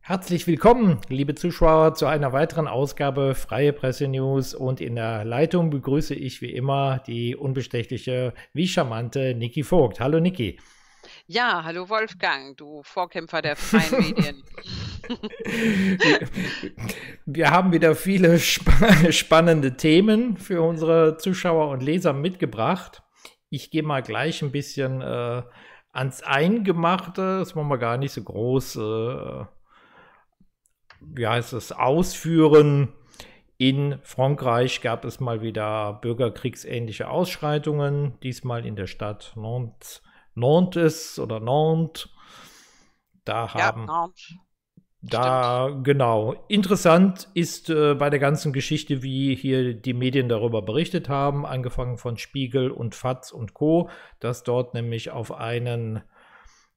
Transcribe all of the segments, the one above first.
Herzlich willkommen, liebe Zuschauer, zu einer weiteren Ausgabe Freie Presse News. Und in der Leitung begrüße ich wie immer die unbestechliche, wie charmante Niki Vogt. Hallo Niki. Ja, hallo Wolfgang, du Vorkämpfer der freien Medien. Wir haben wieder viele spa spannende Themen für unsere Zuschauer und Leser mitgebracht. Ich gehe mal gleich ein bisschen äh, ans Eingemachte. Das wollen wir gar nicht so groß, äh, wie heißt es, ausführen. In Frankreich gab es mal wieder bürgerkriegsähnliche Ausschreitungen, diesmal in der Stadt Nantes, Nantes oder Nantes. Da haben, ja, Nantes. Da, Stimmt. genau. Interessant ist äh, bei der ganzen Geschichte, wie hier die Medien darüber berichtet haben, angefangen von Spiegel und Fatz und Co., dass dort nämlich auf einen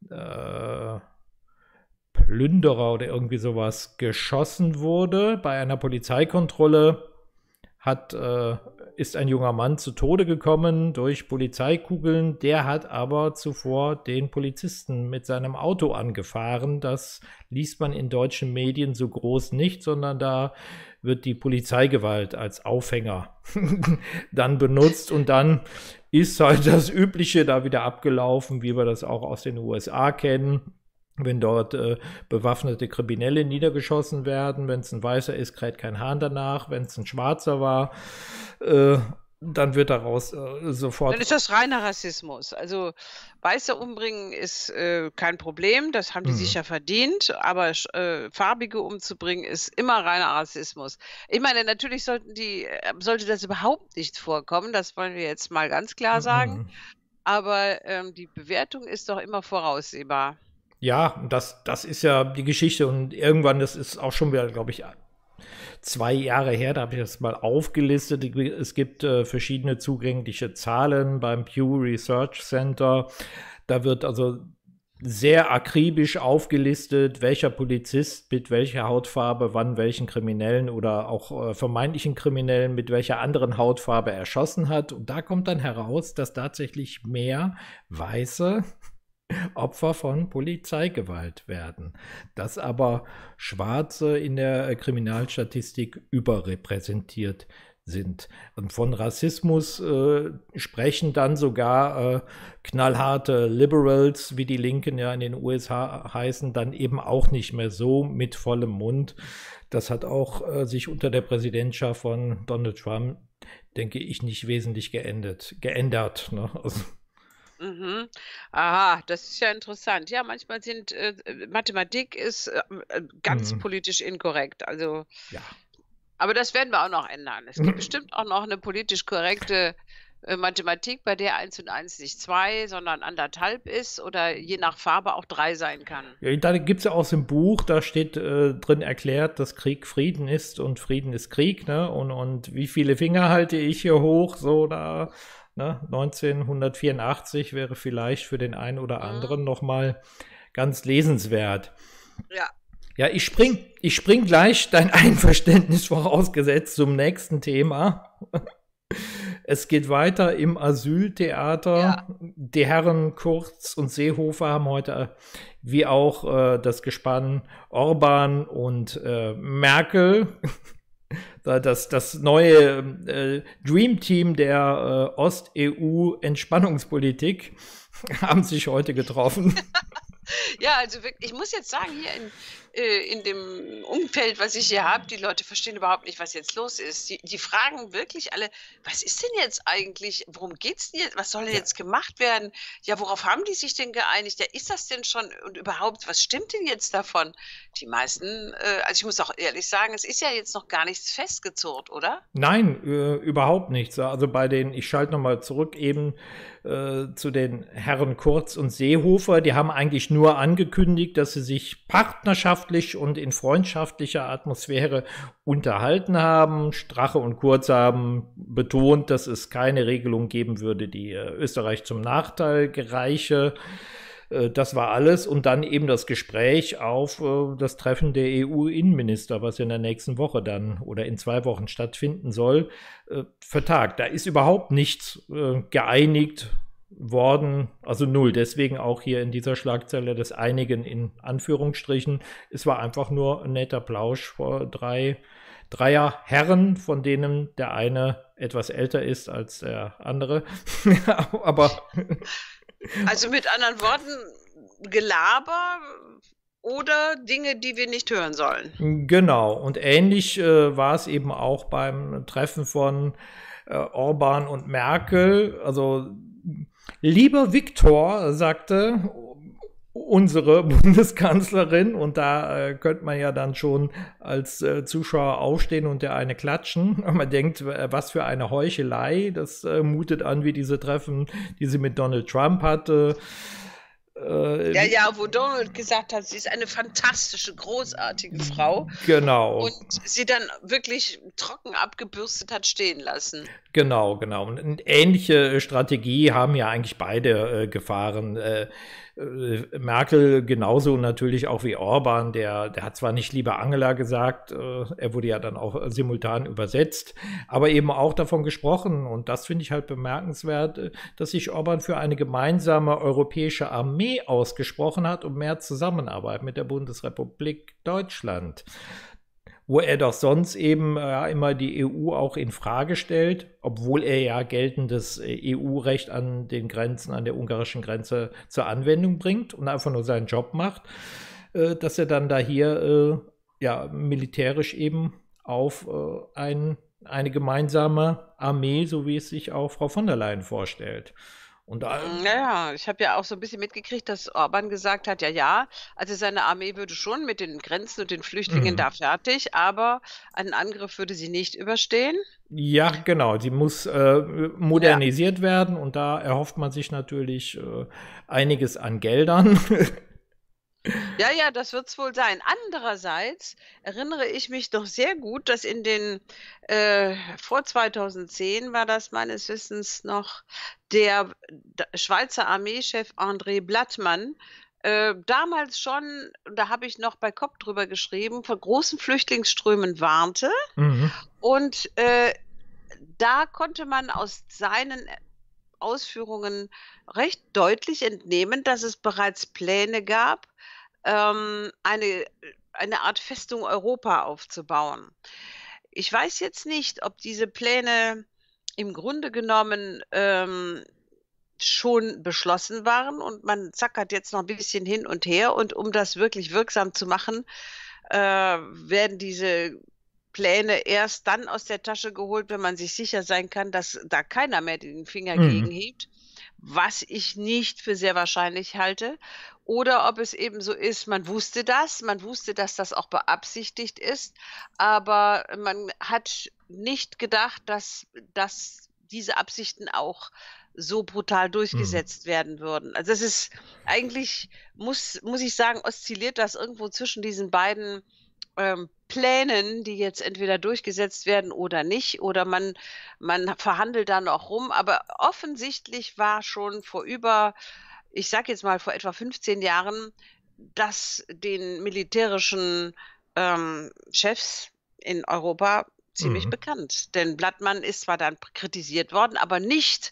äh, Plünderer oder irgendwie sowas geschossen wurde bei einer Polizeikontrolle hat, äh, ist ein junger Mann zu Tode gekommen durch Polizeikugeln. Der hat aber zuvor den Polizisten mit seinem Auto angefahren. Das liest man in deutschen Medien so groß nicht, sondern da wird die Polizeigewalt als Aufhänger dann benutzt und dann ist halt das Übliche da wieder abgelaufen, wie wir das auch aus den USA kennen wenn dort äh, bewaffnete Kriminelle niedergeschossen werden, wenn es ein Weißer ist, kräht kein Hahn danach, wenn es ein Schwarzer war, äh, dann wird daraus äh, sofort. Dann ist das reiner Rassismus. Also Weiße umbringen ist äh, kein Problem, das haben die mhm. sicher verdient, aber äh, Farbige umzubringen ist immer reiner Rassismus. Ich meine, natürlich sollten die, äh, sollte das überhaupt nicht vorkommen, das wollen wir jetzt mal ganz klar sagen. Mhm. Aber ähm, die Bewertung ist doch immer voraussehbar ja, das, das ist ja die Geschichte. Und irgendwann, das ist auch schon wieder, glaube ich, zwei Jahre her, da habe ich das mal aufgelistet. Es gibt äh, verschiedene zugängliche Zahlen beim Pew Research Center. Da wird also sehr akribisch aufgelistet, welcher Polizist mit welcher Hautfarbe wann welchen Kriminellen oder auch äh, vermeintlichen Kriminellen mit welcher anderen Hautfarbe erschossen hat. Und da kommt dann heraus, dass tatsächlich mehr Weiße Opfer von Polizeigewalt werden. Dass aber Schwarze in der äh, Kriminalstatistik überrepräsentiert sind. Und von Rassismus äh, sprechen dann sogar äh, knallharte Liberals, wie die Linken ja in den USA heißen, dann eben auch nicht mehr so mit vollem Mund. Das hat auch äh, sich unter der Präsidentschaft von Donald Trump, denke ich, nicht wesentlich geändert. geändert ne? also, Mhm. Aha, das ist ja interessant. Ja, manchmal sind äh, Mathematik ist äh, äh, ganz mhm. politisch inkorrekt. Also ja. Aber das werden wir auch noch ändern. Es gibt bestimmt auch noch eine politisch korrekte äh, Mathematik, bei der 1 und 1 nicht 2, sondern anderthalb ist oder je nach Farbe auch 3 sein kann. Ja, da gibt es ja aus dem Buch, da steht äh, drin erklärt, dass Krieg Frieden ist und Frieden ist Krieg, ne? Und, und wie viele Finger halte ich hier hoch? So, da Ne? 1984 wäre vielleicht für den einen oder mhm. anderen mhm. nochmal ganz lesenswert. Ja. Ja, ich spring, ich spring gleich dein Einverständnis vorausgesetzt zum nächsten Thema. Es geht weiter im Asyltheater. Ja. Die Herren Kurz und Seehofer haben heute, äh, wie auch äh, das Gespann Orban und äh, Merkel, das, das neue äh, Dream Team der äh, Ost-EU-Entspannungspolitik haben sich heute getroffen. ja, also wirklich, ich muss jetzt sagen, hier in, äh, in dem Umfeld, was ich hier habe, die Leute verstehen überhaupt nicht, was jetzt los ist. Die, die fragen wirklich alle, was ist denn jetzt eigentlich? Worum geht es denn jetzt? Was soll denn ja. jetzt gemacht werden? Ja, worauf haben die sich denn geeinigt? Ja, ist das denn schon und überhaupt, was stimmt denn jetzt davon? Die meisten, äh, also ich muss auch ehrlich sagen, es ist ja jetzt noch gar nichts festgezurrt, oder? Nein, äh, überhaupt nichts. Also bei den, ich schalte nochmal zurück eben äh, zu den Herren Kurz und Seehofer. Die haben eigentlich nur angekündigt, dass sie sich partnerschaftlich und in freundschaftlicher Atmosphäre unterhalten haben. Strache und Kurz haben betont, dass es keine Regelung geben würde, die äh, Österreich zum Nachteil gereiche. Äh, das war alles und dann eben das Gespräch auf äh, das Treffen der EU-Innenminister, was in der nächsten Woche dann oder in zwei Wochen stattfinden soll, äh, vertagt. Da ist überhaupt nichts geeinigt worden, also null. Deswegen auch hier in dieser Schlagzeile des Einigen in Anführungsstrichen. Es war einfach nur ein netter Plausch vor drei dreier Herren, von denen der eine etwas älter ist als der andere. Aber Also mit anderen Worten, Gelaber oder Dinge, die wir nicht hören sollen. Genau, und ähnlich äh, war es eben auch beim Treffen von äh, Orban und Merkel. Also lieber Viktor, sagte unsere Bundeskanzlerin und da äh, könnte man ja dann schon als äh, Zuschauer aufstehen und der eine klatschen. Und man denkt, äh, was für eine Heuchelei. Das äh, mutet an wie diese Treffen, die sie mit Donald Trump hatte. Äh, ja, ja, wo Donald gesagt hat, sie ist eine fantastische, großartige mhm. Frau. Genau. Und sie dann wirklich trocken abgebürstet hat stehen lassen. Genau, genau. Und eine ähnliche äh, Strategie haben ja eigentlich beide gefahren äh, Merkel genauso natürlich auch wie Orban, der, der hat zwar nicht lieber Angela gesagt, äh, er wurde ja dann auch äh, simultan übersetzt, aber eben auch davon gesprochen. Und das finde ich halt bemerkenswert, äh, dass sich Orban für eine gemeinsame europäische Armee ausgesprochen hat und mehr Zusammenarbeit mit der Bundesrepublik Deutschland wo er doch sonst eben äh, immer die EU auch in Frage stellt, obwohl er ja geltendes äh, EU-Recht an den Grenzen, an der ungarischen Grenze zur Anwendung bringt und einfach nur seinen Job macht, äh, dass er dann da hier äh, ja militärisch eben auf äh, ein, eine gemeinsame Armee, so wie es sich auch Frau von der Leyen vorstellt, und da, naja, mm, ich habe ja auch so ein bisschen mitgekriegt, dass Orban gesagt hat, ja, ja, also seine Armee würde schon mit den Grenzen und den Flüchtlingen mhm. da fertig, aber einen Angriff würde sie nicht überstehen. Ja, genau, sie muss äh, modernisiert ja. werden und da erhofft man sich natürlich äh, einiges an Geldern. Ja, ja, das wird es wohl sein. Andererseits erinnere ich mich doch sehr gut, dass in den, äh, vor 2010 war das meines Wissens noch der Schweizer Armeechef André Blattmann, äh, damals schon, da habe ich noch bei Kopf drüber geschrieben, vor großen Flüchtlingsströmen warnte. Mhm. Und äh, da konnte man aus seinen Ausführungen recht deutlich entnehmen, dass es bereits Pläne gab, ähm, eine, eine Art Festung Europa aufzubauen. Ich weiß jetzt nicht, ob diese Pläne im Grunde genommen ähm, schon beschlossen waren und man zackert jetzt noch ein bisschen hin und her und um das wirklich wirksam zu machen, äh, werden diese Pläne erst dann aus der Tasche geholt, wenn man sich sicher sein kann, dass da keiner mehr den Finger mhm. hebt, was ich nicht für sehr wahrscheinlich halte. Oder ob es eben so ist, man wusste das, man wusste, dass das auch beabsichtigt ist, aber man hat nicht gedacht, dass, dass diese Absichten auch so brutal durchgesetzt mhm. werden würden. Also es ist eigentlich, muss, muss ich sagen, oszilliert das irgendwo zwischen diesen beiden ähm, Plänen, die jetzt entweder durchgesetzt werden oder nicht, oder man, man verhandelt da noch rum. Aber offensichtlich war schon vor über, ich sage jetzt mal vor etwa 15 Jahren, dass den militärischen ähm, Chefs in Europa ziemlich mhm. bekannt. Denn Blattmann ist zwar dann kritisiert worden, aber nicht,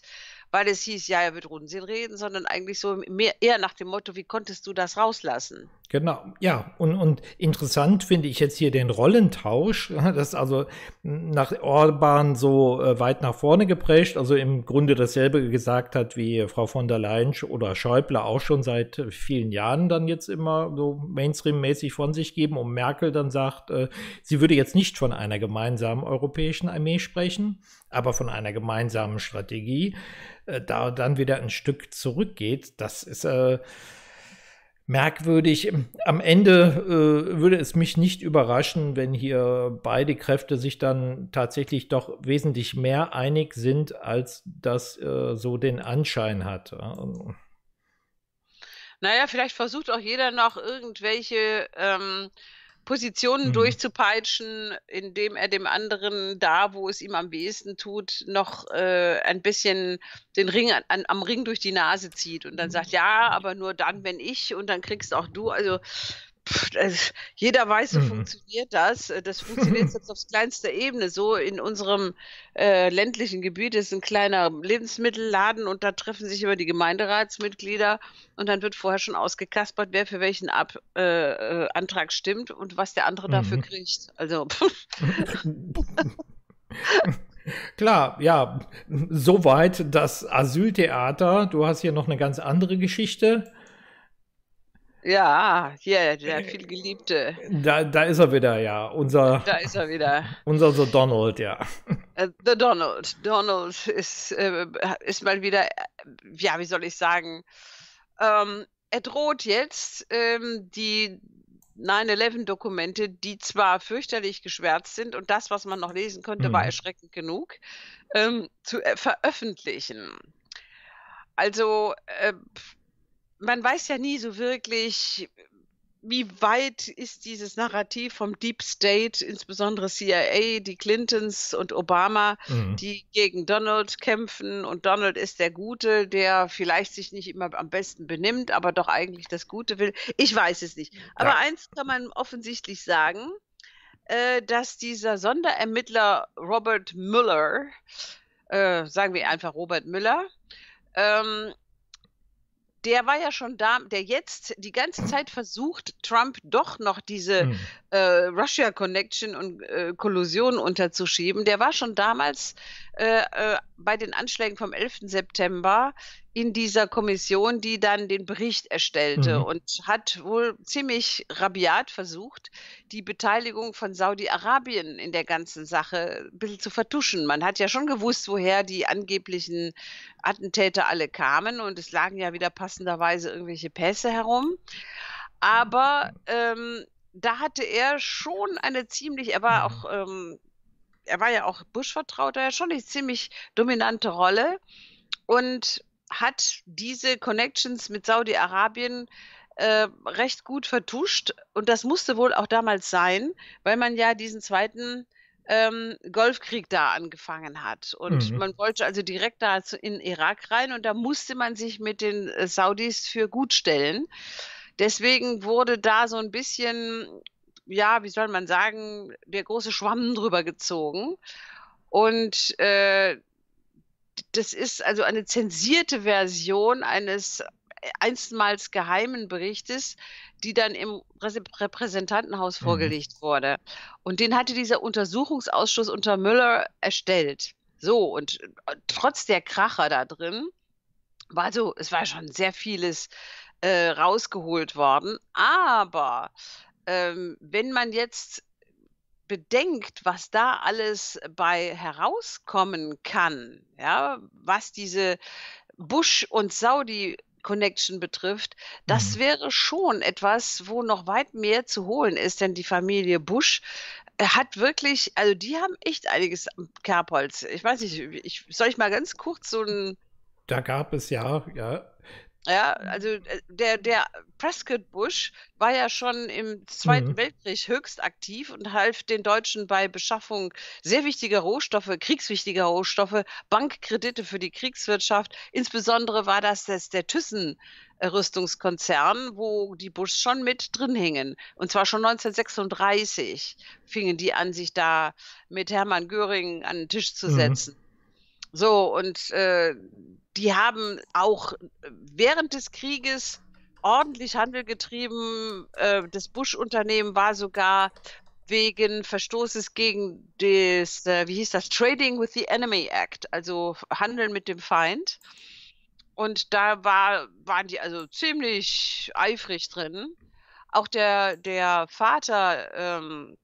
weil es hieß, ja, er wird Rundsinn reden, sondern eigentlich so mehr, eher nach dem Motto, wie konntest du das rauslassen? Genau, ja, und, und interessant finde ich jetzt hier den Rollentausch, das also nach Orban so äh, weit nach vorne geprescht, also im Grunde dasselbe gesagt hat wie Frau von der Leyen oder Schäuble auch schon seit vielen Jahren dann jetzt immer so Mainstream-mäßig von sich geben und Merkel dann sagt, äh, sie würde jetzt nicht von einer gemeinsamen europäischen Armee sprechen, aber von einer gemeinsamen Strategie, äh, da dann wieder ein Stück zurückgeht, das ist... Äh, merkwürdig. Am Ende äh, würde es mich nicht überraschen, wenn hier beide Kräfte sich dann tatsächlich doch wesentlich mehr einig sind, als das äh, so den Anschein hat. Naja, vielleicht versucht auch jeder noch irgendwelche ähm, Positionen mhm. durchzupeitschen, indem er dem anderen da, wo es ihm am wehesten tut, noch äh, ein bisschen den Ring an, am Ring durch die Nase zieht und dann mhm. sagt, ja, aber nur dann, wenn ich und dann kriegst auch du. Also pff, also, jeder weiß, so mhm. funktioniert das. Äh, das funktioniert jetzt auf kleinster Ebene. So in unserem äh, ländlichen Gebiet ist ein kleiner Lebensmittelladen und da treffen sich immer die Gemeinderatsmitglieder und dann wird vorher schon ausgekaspert, wer für welchen Ab äh, äh Antrag stimmt und was der andere mhm. dafür kriegt. Also. Klar, ja, soweit das Asyltheater. Du hast hier noch eine ganz andere Geschichte. Ja, hier, der vielgeliebte. Da, da ist er wieder, ja. Unser, da ist er wieder. Unser The Donald, ja. Äh, The Donald. Donald ist, äh, ist mal wieder, äh, ja, wie soll ich sagen, ähm, er droht jetzt ähm, die 9-11-Dokumente, die zwar fürchterlich geschwärzt sind und das, was man noch lesen konnte, mhm. war erschreckend genug, ähm, zu äh, veröffentlichen. Also äh, man weiß ja nie so wirklich, wie weit ist dieses Narrativ vom Deep State, insbesondere CIA, die Clintons und Obama, mhm. die gegen Donald kämpfen und Donald ist der Gute, der vielleicht sich nicht immer am besten benimmt, aber doch eigentlich das Gute will. Ich weiß es nicht. Aber ja. eins kann man offensichtlich sagen, äh, dass dieser Sonderermittler Robert Müller, äh, sagen wir einfach Robert Müller, ähm, der war ja schon da, der jetzt die ganze Zeit versucht, Trump doch noch diese hm. äh, Russia Connection und äh, Kollusion unterzuschieben. Der war schon damals äh, äh bei den Anschlägen vom 11. September in dieser Kommission, die dann den Bericht erstellte mhm. und hat wohl ziemlich rabiat versucht, die Beteiligung von Saudi-Arabien in der ganzen Sache ein bisschen zu vertuschen. Man hat ja schon gewusst, woher die angeblichen Attentäter alle kamen und es lagen ja wieder passenderweise irgendwelche Pässe herum. Aber ähm, da hatte er schon eine ziemlich, er war mhm. auch, ähm, er war ja auch Bush-Vertrauter, schon eine ziemlich dominante Rolle. Und hat diese Connections mit Saudi-Arabien äh, recht gut vertuscht. Und das musste wohl auch damals sein, weil man ja diesen zweiten ähm, Golfkrieg da angefangen hat. Und mhm. man wollte also direkt da in Irak rein und da musste man sich mit den äh, Saudis für gut stellen. Deswegen wurde da so ein bisschen, ja, wie soll man sagen, der große Schwamm drüber gezogen. Und äh, das ist also eine zensierte Version eines äh, einstmals geheimen Berichtes, die dann im Repräsentantenhaus mhm. vorgelegt wurde. Und den hatte dieser Untersuchungsausschuss unter Müller erstellt. So, und äh, trotz der Kracher da drin, war so, es war schon sehr vieles äh, rausgeholt worden. Aber ähm, wenn man jetzt bedenkt, was da alles bei herauskommen kann, ja, was diese Bush und Saudi Connection betrifft, das mhm. wäre schon etwas, wo noch weit mehr zu holen ist, denn die Familie Bush äh, hat wirklich, also die haben echt einiges am Kerbholz. Ich weiß nicht, ich, soll ich mal ganz kurz so ein. Da gab es ja, ja, ja, also äh, der, der Prescott Bush war ja schon im Zweiten mhm. Weltkrieg höchst aktiv und half den Deutschen bei Beschaffung sehr wichtiger Rohstoffe, kriegswichtiger Rohstoffe, Bankkredite für die Kriegswirtschaft. Insbesondere war das, das der Thyssen. Rüstungskonzern, wo die Bush schon mit drin hingen. Und zwar schon 1936 fingen die an, sich da mit Hermann Göring an den Tisch zu mhm. setzen. Mhm. So, und äh, die haben auch äh, während des Krieges ordentlich Handel getrieben. Äh, das Bush-Unternehmen war sogar wegen Verstoßes gegen das, äh, wie hieß das, Trading with the Enemy Act, also Handeln mit dem Feind. Und da war, waren die also ziemlich eifrig drin. Auch der, der Vater ähm,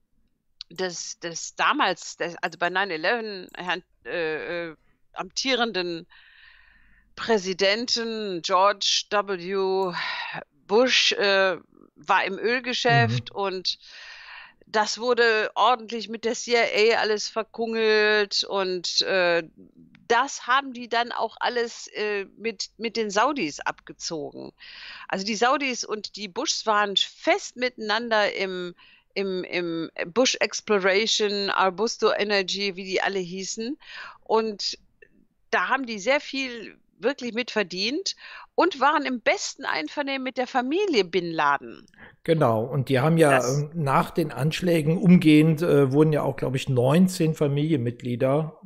des, des damals, des, also bei 9-11, Herrn äh, amtierenden Präsidenten George W. Bush äh, war im Ölgeschäft mhm. und das wurde ordentlich mit der CIA alles verkungelt und äh, das haben die dann auch alles äh, mit, mit den Saudis abgezogen. Also die Saudis und die Bushs waren fest miteinander im, im, im Bush Exploration, Arbusto Energy, wie die alle hießen. Und da haben die sehr viel wirklich mitverdient und waren im besten Einvernehmen mit der Familie Bin Laden. Genau, und die haben ja das ähm, nach den Anschlägen umgehend, äh, wurden ja auch, glaube ich, 19 Familienmitglieder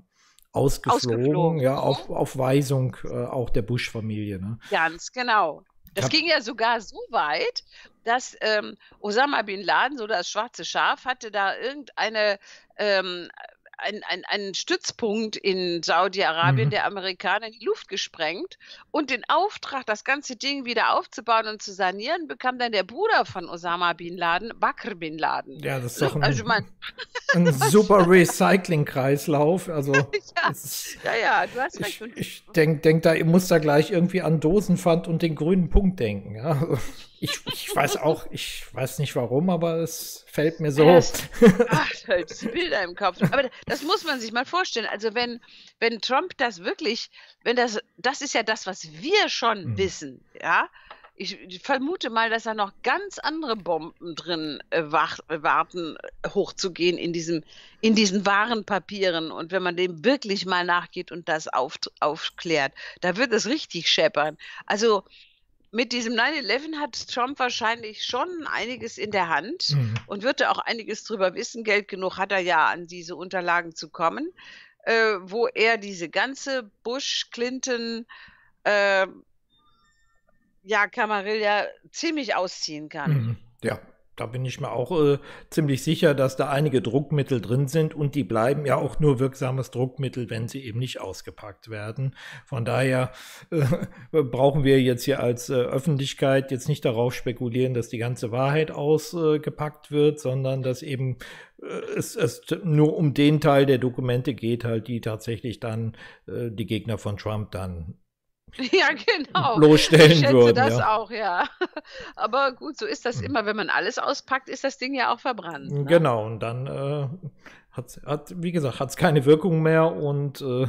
ausgeflogen, ausgeflogen. ja, mhm. auf, auf Weisung äh, auch der Bush-Familie. Ne? Ganz genau. Das ging ja sogar so weit, dass ähm, Osama bin Laden, so das schwarze Schaf, hatte da irgendeine ähm, ein, ein, einen Stützpunkt in Saudi-Arabien mhm. der Amerikaner in die Luft gesprengt und den Auftrag, das ganze Ding wieder aufzubauen und zu sanieren, bekam dann der Bruder von Osama Bin Laden, Bakr Bin Laden. Ja, das ist doch ein, also, mein, ein super Recycling-Kreislauf. Also, ja, ja, ja, du hast recht. Ich, ich denke, denk da, ich muss da gleich irgendwie an Dosenpfand und den grünen Punkt denken. Ja. Ich, ich weiß auch, ich weiß nicht warum, aber es fällt mir so. Ah, das, ach, das Bilder im Kopf. Aber das muss man sich mal vorstellen. Also wenn, wenn Trump das wirklich, wenn das, das ist ja das, was wir schon hm. wissen, ja. Ich vermute mal, dass da noch ganz andere Bomben drin äh, wach, äh, warten, äh, hochzugehen in, diesem, in diesen wahren Papieren. Und wenn man dem wirklich mal nachgeht und das auf, aufklärt, da wird es richtig scheppern. Also mit diesem 9-11 hat Trump wahrscheinlich schon einiges in der Hand mhm. und wird da auch einiges drüber wissen. Geld genug hat er ja, an diese Unterlagen zu kommen, äh, wo er diese ganze Bush-Clinton- äh, ja, Camarilla ziemlich ausziehen kann. Mhm. Ja, da bin ich mir auch äh, ziemlich sicher, dass da einige Druckmittel drin sind und die bleiben ja auch nur wirksames Druckmittel, wenn sie eben nicht ausgepackt werden. Von daher äh, brauchen wir jetzt hier als äh, Öffentlichkeit jetzt nicht darauf spekulieren, dass die ganze Wahrheit ausgepackt wird, sondern dass eben äh, es, es, nur um den Teil der Dokumente geht, halt, die tatsächlich dann äh, die Gegner von Trump dann ja, genau. bloßstellen ich schätze würden. das ja. auch, ja. Aber gut, so ist das hm. immer. Wenn man alles auspackt, ist das Ding ja auch verbrannt. Ne? Genau, und dann äh, hat, hat, wie gesagt, hat es keine Wirkung mehr. Und äh,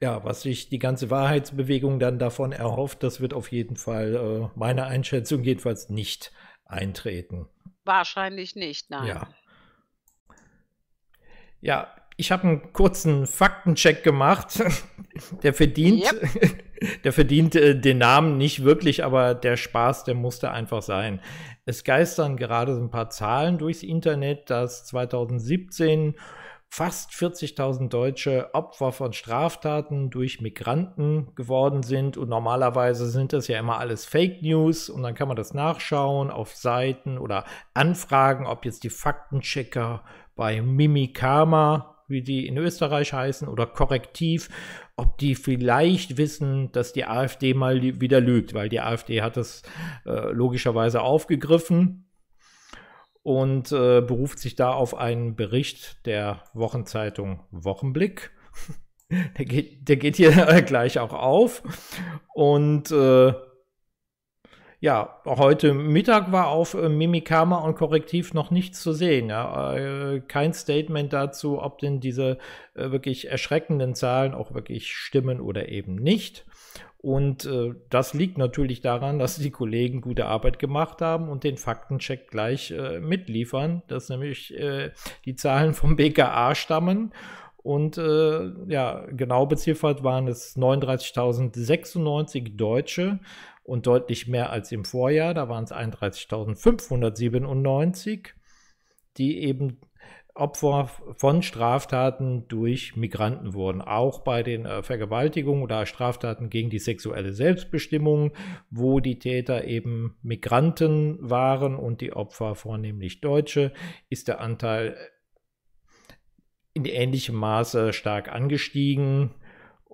ja, was sich die ganze Wahrheitsbewegung dann davon erhofft, das wird auf jeden Fall, äh, meiner Einschätzung jedenfalls, nicht eintreten. Wahrscheinlich nicht, nein. Ja. Ja, ich habe einen kurzen Faktencheck gemacht. Der verdient, yep. der verdient äh, den Namen nicht wirklich, aber der Spaß, der musste einfach sein. Es geistern gerade so ein paar Zahlen durchs Internet, dass 2017 fast 40.000 Deutsche Opfer von Straftaten durch Migranten geworden sind. Und normalerweise sind das ja immer alles Fake News und dann kann man das nachschauen auf Seiten oder anfragen, ob jetzt die Faktenchecker bei Mimikama wie die in Österreich heißen, oder korrektiv, ob die vielleicht wissen, dass die AfD mal wieder lügt, weil die AfD hat das äh, logischerweise aufgegriffen und äh, beruft sich da auf einen Bericht der Wochenzeitung Wochenblick. der, geht, der geht hier gleich auch auf. Und äh, ja, heute Mittag war auf äh, Mimikama und Korrektiv noch nichts zu sehen. Ja. Äh, kein Statement dazu, ob denn diese äh, wirklich erschreckenden Zahlen auch wirklich stimmen oder eben nicht. Und äh, das liegt natürlich daran, dass die Kollegen gute Arbeit gemacht haben und den Faktencheck gleich äh, mitliefern, dass nämlich äh, die Zahlen vom BKA stammen. Und ja, genau beziffert waren es 39.096 Deutsche und deutlich mehr als im Vorjahr. Da waren es 31.597, die eben Opfer von Straftaten durch Migranten wurden. Auch bei den äh, Vergewaltigungen oder Straftaten gegen die sexuelle Selbstbestimmung, wo die Täter eben Migranten waren und die Opfer vornehmlich Deutsche, ist der Anteil in ähnlichem Maße stark angestiegen.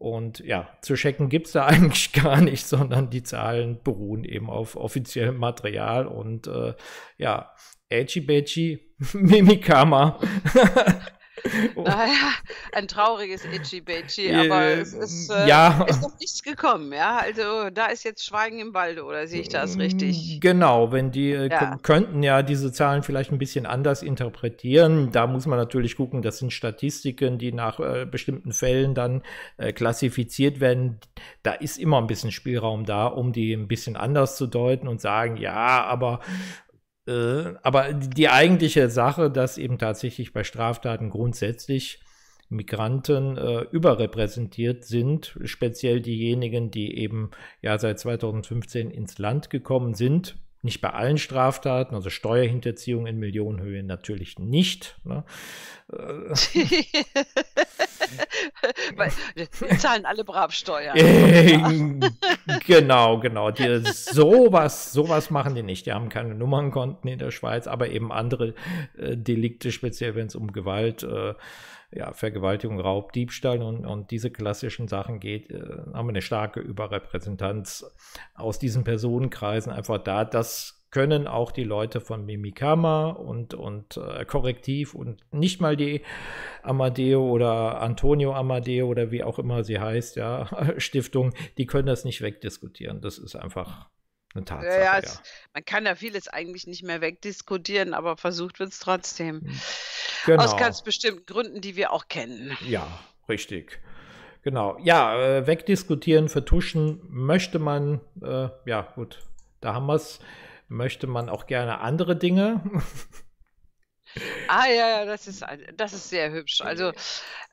Und ja, zu checken gibt es da eigentlich gar nicht, sondern die Zahlen beruhen eben auf offiziellem Material. Und äh, ja, Edgy Badgy, Mimikama Oh. Ah, naja, ein trauriges Itchy-Bitchy, äh, aber es ist, äh, ja. ist noch nichts gekommen, ja. Also da ist jetzt Schweigen im Walde, oder sehe ich das richtig? Mm, genau, wenn die äh, ja. könnten ja diese Zahlen vielleicht ein bisschen anders interpretieren. Da muss man natürlich gucken, das sind Statistiken, die nach äh, bestimmten Fällen dann äh, klassifiziert werden. Da ist immer ein bisschen Spielraum da, um die ein bisschen anders zu deuten und sagen, ja, aber äh, aber die eigentliche Sache, dass eben tatsächlich bei Straftaten grundsätzlich Migranten äh, überrepräsentiert sind, speziell diejenigen, die eben ja seit 2015 ins Land gekommen sind, nicht bei allen Straftaten, also Steuerhinterziehung in Millionenhöhe natürlich nicht. Ne? Weil wir zahlen alle brav Steuern. Äh, genau, genau. Die, sowas, sowas machen die nicht. Die haben keine Nummernkonten in der Schweiz, aber eben andere äh, Delikte, speziell wenn es um Gewalt äh, ja, Vergewaltigung, Raub, Diebstahl und, und diese klassischen Sachen geht, äh, haben wir eine starke Überrepräsentanz aus diesen Personenkreisen einfach da. Das können auch die Leute von Mimikama und, und äh, Korrektiv und nicht mal die Amadeo oder Antonio Amadeo oder wie auch immer sie heißt, ja, Stiftung, die können das nicht wegdiskutieren. Das ist einfach eine Tatsache. Ja, ja, es, Man kann ja vieles eigentlich nicht mehr wegdiskutieren, aber versucht wird es trotzdem. Hm. Genau. Aus ganz bestimmten Gründen, die wir auch kennen. Ja, richtig. Genau. Ja, äh, wegdiskutieren, vertuschen möchte man, äh, ja gut, da haben wir es, möchte man auch gerne andere Dinge. Ah ja, das ist, das ist sehr hübsch. Also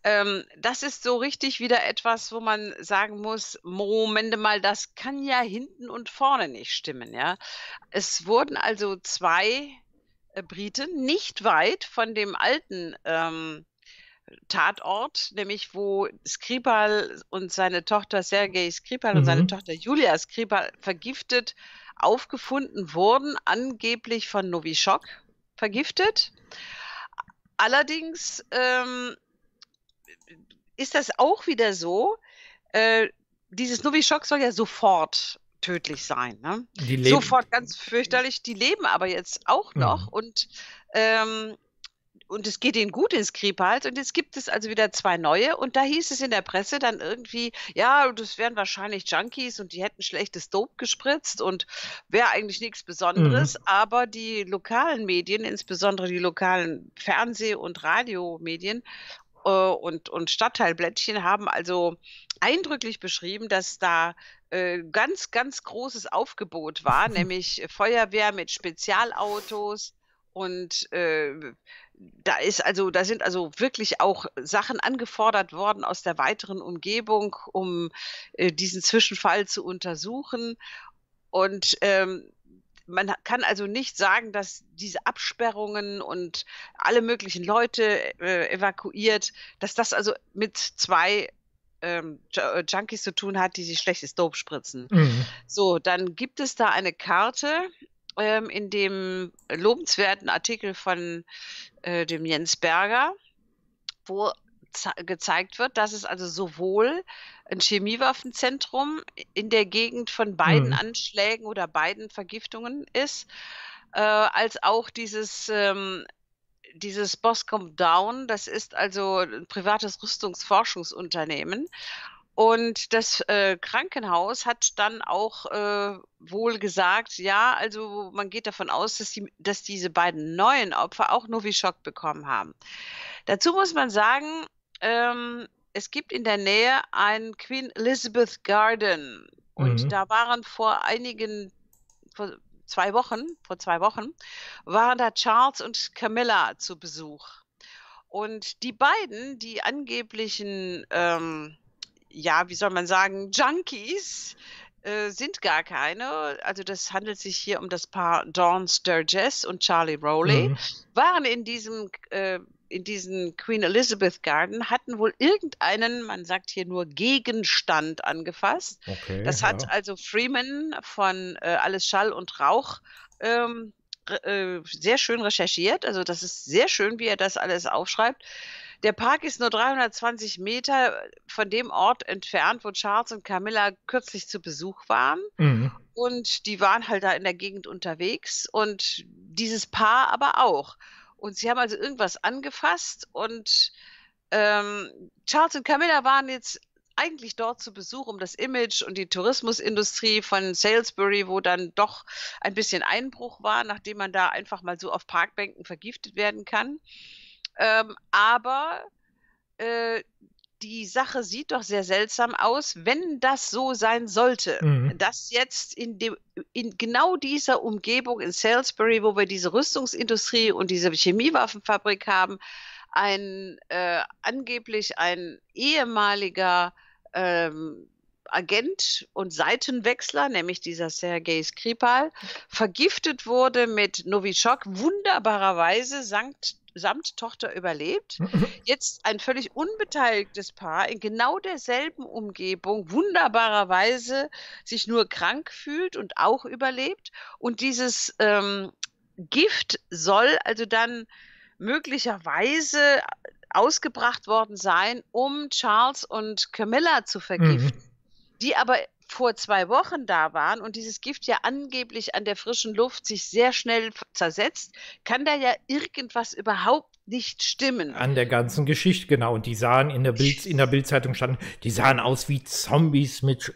ähm, das ist so richtig wieder etwas, wo man sagen muss, Moment mal, das kann ja hinten und vorne nicht stimmen. Ja? Es wurden also zwei äh, Briten nicht weit von dem alten ähm, Tatort, nämlich wo Skripal und seine Tochter Sergei Skripal mhm. und seine mhm. Tochter Julia Skripal vergiftet aufgefunden wurden, angeblich von Novichok vergiftet. Allerdings ähm, ist das auch wieder so, äh, dieses Novichok soll ja sofort tödlich sein. Ne? Die leben. Sofort ganz fürchterlich. Die leben aber jetzt auch noch mhm. und ähm, und es geht ihnen gut ins Skripals und jetzt gibt es also wieder zwei neue und da hieß es in der Presse dann irgendwie, ja, das wären wahrscheinlich Junkies und die hätten schlechtes Dope gespritzt und wäre eigentlich nichts Besonderes, mhm. aber die lokalen Medien, insbesondere die lokalen Fernseh- und Radiomedien äh, und, und Stadtteilblättchen haben also eindrücklich beschrieben, dass da äh, ganz, ganz großes Aufgebot war, nämlich Feuerwehr mit Spezialautos und äh, da ist also, da sind also wirklich auch Sachen angefordert worden aus der weiteren Umgebung, um äh, diesen Zwischenfall zu untersuchen. Und ähm, man kann also nicht sagen, dass diese Absperrungen und alle möglichen Leute äh, evakuiert, dass das also mit zwei ähm, äh, Junkies zu tun hat, die sich schlechtes Dope spritzen. Mhm. So, dann gibt es da eine Karte ähm, in dem lobenswerten Artikel von äh, dem Jens Berger, wo gezeigt wird, dass es also sowohl ein Chemiewaffenzentrum in der Gegend von beiden mhm. Anschlägen oder beiden Vergiftungen ist, äh, als auch dieses ähm, dieses Boscom Down, das ist also ein privates Rüstungsforschungsunternehmen. Und das äh, Krankenhaus hat dann auch äh, wohl gesagt, ja, also man geht davon aus, dass, die, dass diese beiden neuen Opfer auch nur wie Schock bekommen haben. Dazu muss man sagen, ähm, es gibt in der Nähe ein Queen Elizabeth Garden. Und mhm. da waren vor einigen, vor zwei Wochen, vor zwei Wochen, waren da Charles und Camilla zu Besuch. Und die beiden, die angeblichen ähm, ja, wie soll man sagen, Junkies äh, sind gar keine. Also das handelt sich hier um das Paar Dawn Sturges und Charlie Rowley. Mhm. Waren in diesem äh, in diesen Queen Elizabeth Garden hatten wohl irgendeinen, man sagt hier nur Gegenstand angefasst. Okay, das hat ja. also Freeman von äh, Alles Schall und Rauch ähm, äh, sehr schön recherchiert. Also das ist sehr schön, wie er das alles aufschreibt. Der Park ist nur 320 Meter äh, von dem Ort entfernt, wo Charles und Camilla kürzlich zu Besuch waren. Mhm. Und die waren halt da in der Gegend unterwegs und dieses Paar aber auch. Und sie haben also irgendwas angefasst und ähm, Charles und Camilla waren jetzt eigentlich dort zu Besuch, um das Image und die Tourismusindustrie von Salisbury, wo dann doch ein bisschen Einbruch war, nachdem man da einfach mal so auf Parkbänken vergiftet werden kann. Ähm, aber äh, die Sache sieht doch sehr seltsam aus, wenn das so sein sollte, mhm. dass jetzt in, dem, in genau dieser Umgebung in Salisbury, wo wir diese Rüstungsindustrie und diese Chemiewaffenfabrik haben, ein äh, angeblich ein ehemaliger ähm, Agent und Seitenwechsler, nämlich dieser Sergei Skripal, vergiftet wurde mit Novichok, wunderbarerweise sankt samt Tochter überlebt. Mhm, mhm. Jetzt ein völlig unbeteiligtes Paar in genau derselben Umgebung wunderbarerweise sich nur krank fühlt und auch überlebt. Und dieses ähm, Gift soll also dann möglicherweise ausgebracht worden sein, um Charles und Camilla zu vergiften. Mhm die aber vor zwei Wochen da waren und dieses Gift ja angeblich an der frischen Luft sich sehr schnell zersetzt, kann da ja irgendwas überhaupt nicht stimmen. An der ganzen Geschichte, genau. Und die sahen in der, Bild, in der Bildzeitung standen, die sahen aus wie Zombies mit,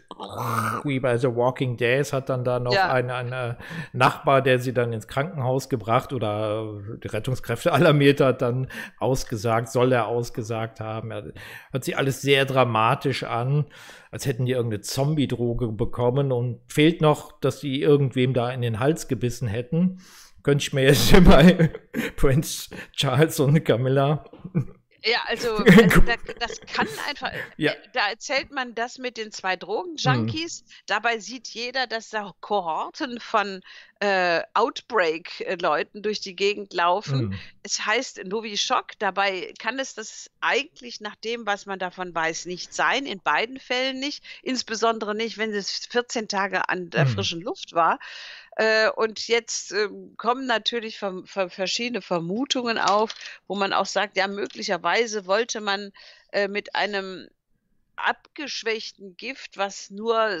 wie bei The Walking Dead hat dann da noch ja. ein, ein äh, Nachbar, der sie dann ins Krankenhaus gebracht oder die Rettungskräfte alarmiert hat, dann ausgesagt, soll er ausgesagt haben. Er, hört sich alles sehr dramatisch an, als hätten die irgendeine Zombie-Droge bekommen und fehlt noch, dass die irgendwem da in den Hals gebissen hätten könnte ich mir jetzt bei Prince Charles und Camilla. Ja, also, also, das, das, kann einfach. Ja. Da erzählt man das mit den zwei Drogenjunkies. Mhm. Dabei sieht jeder, dass da Kohorten von äh, Outbreak-Leuten durch die Gegend laufen. Mhm. Es heißt Novi Schock. Dabei kann es das eigentlich nach dem, was man davon weiß, nicht sein. In beiden Fällen nicht. Insbesondere nicht, wenn es 14 Tage an der mhm. frischen Luft war. Äh, und jetzt ähm, kommen natürlich verschiedene Vermutungen auf, wo man auch sagt, ja, möglicherweise wollte man äh, mit einem abgeschwächten Gift, was nur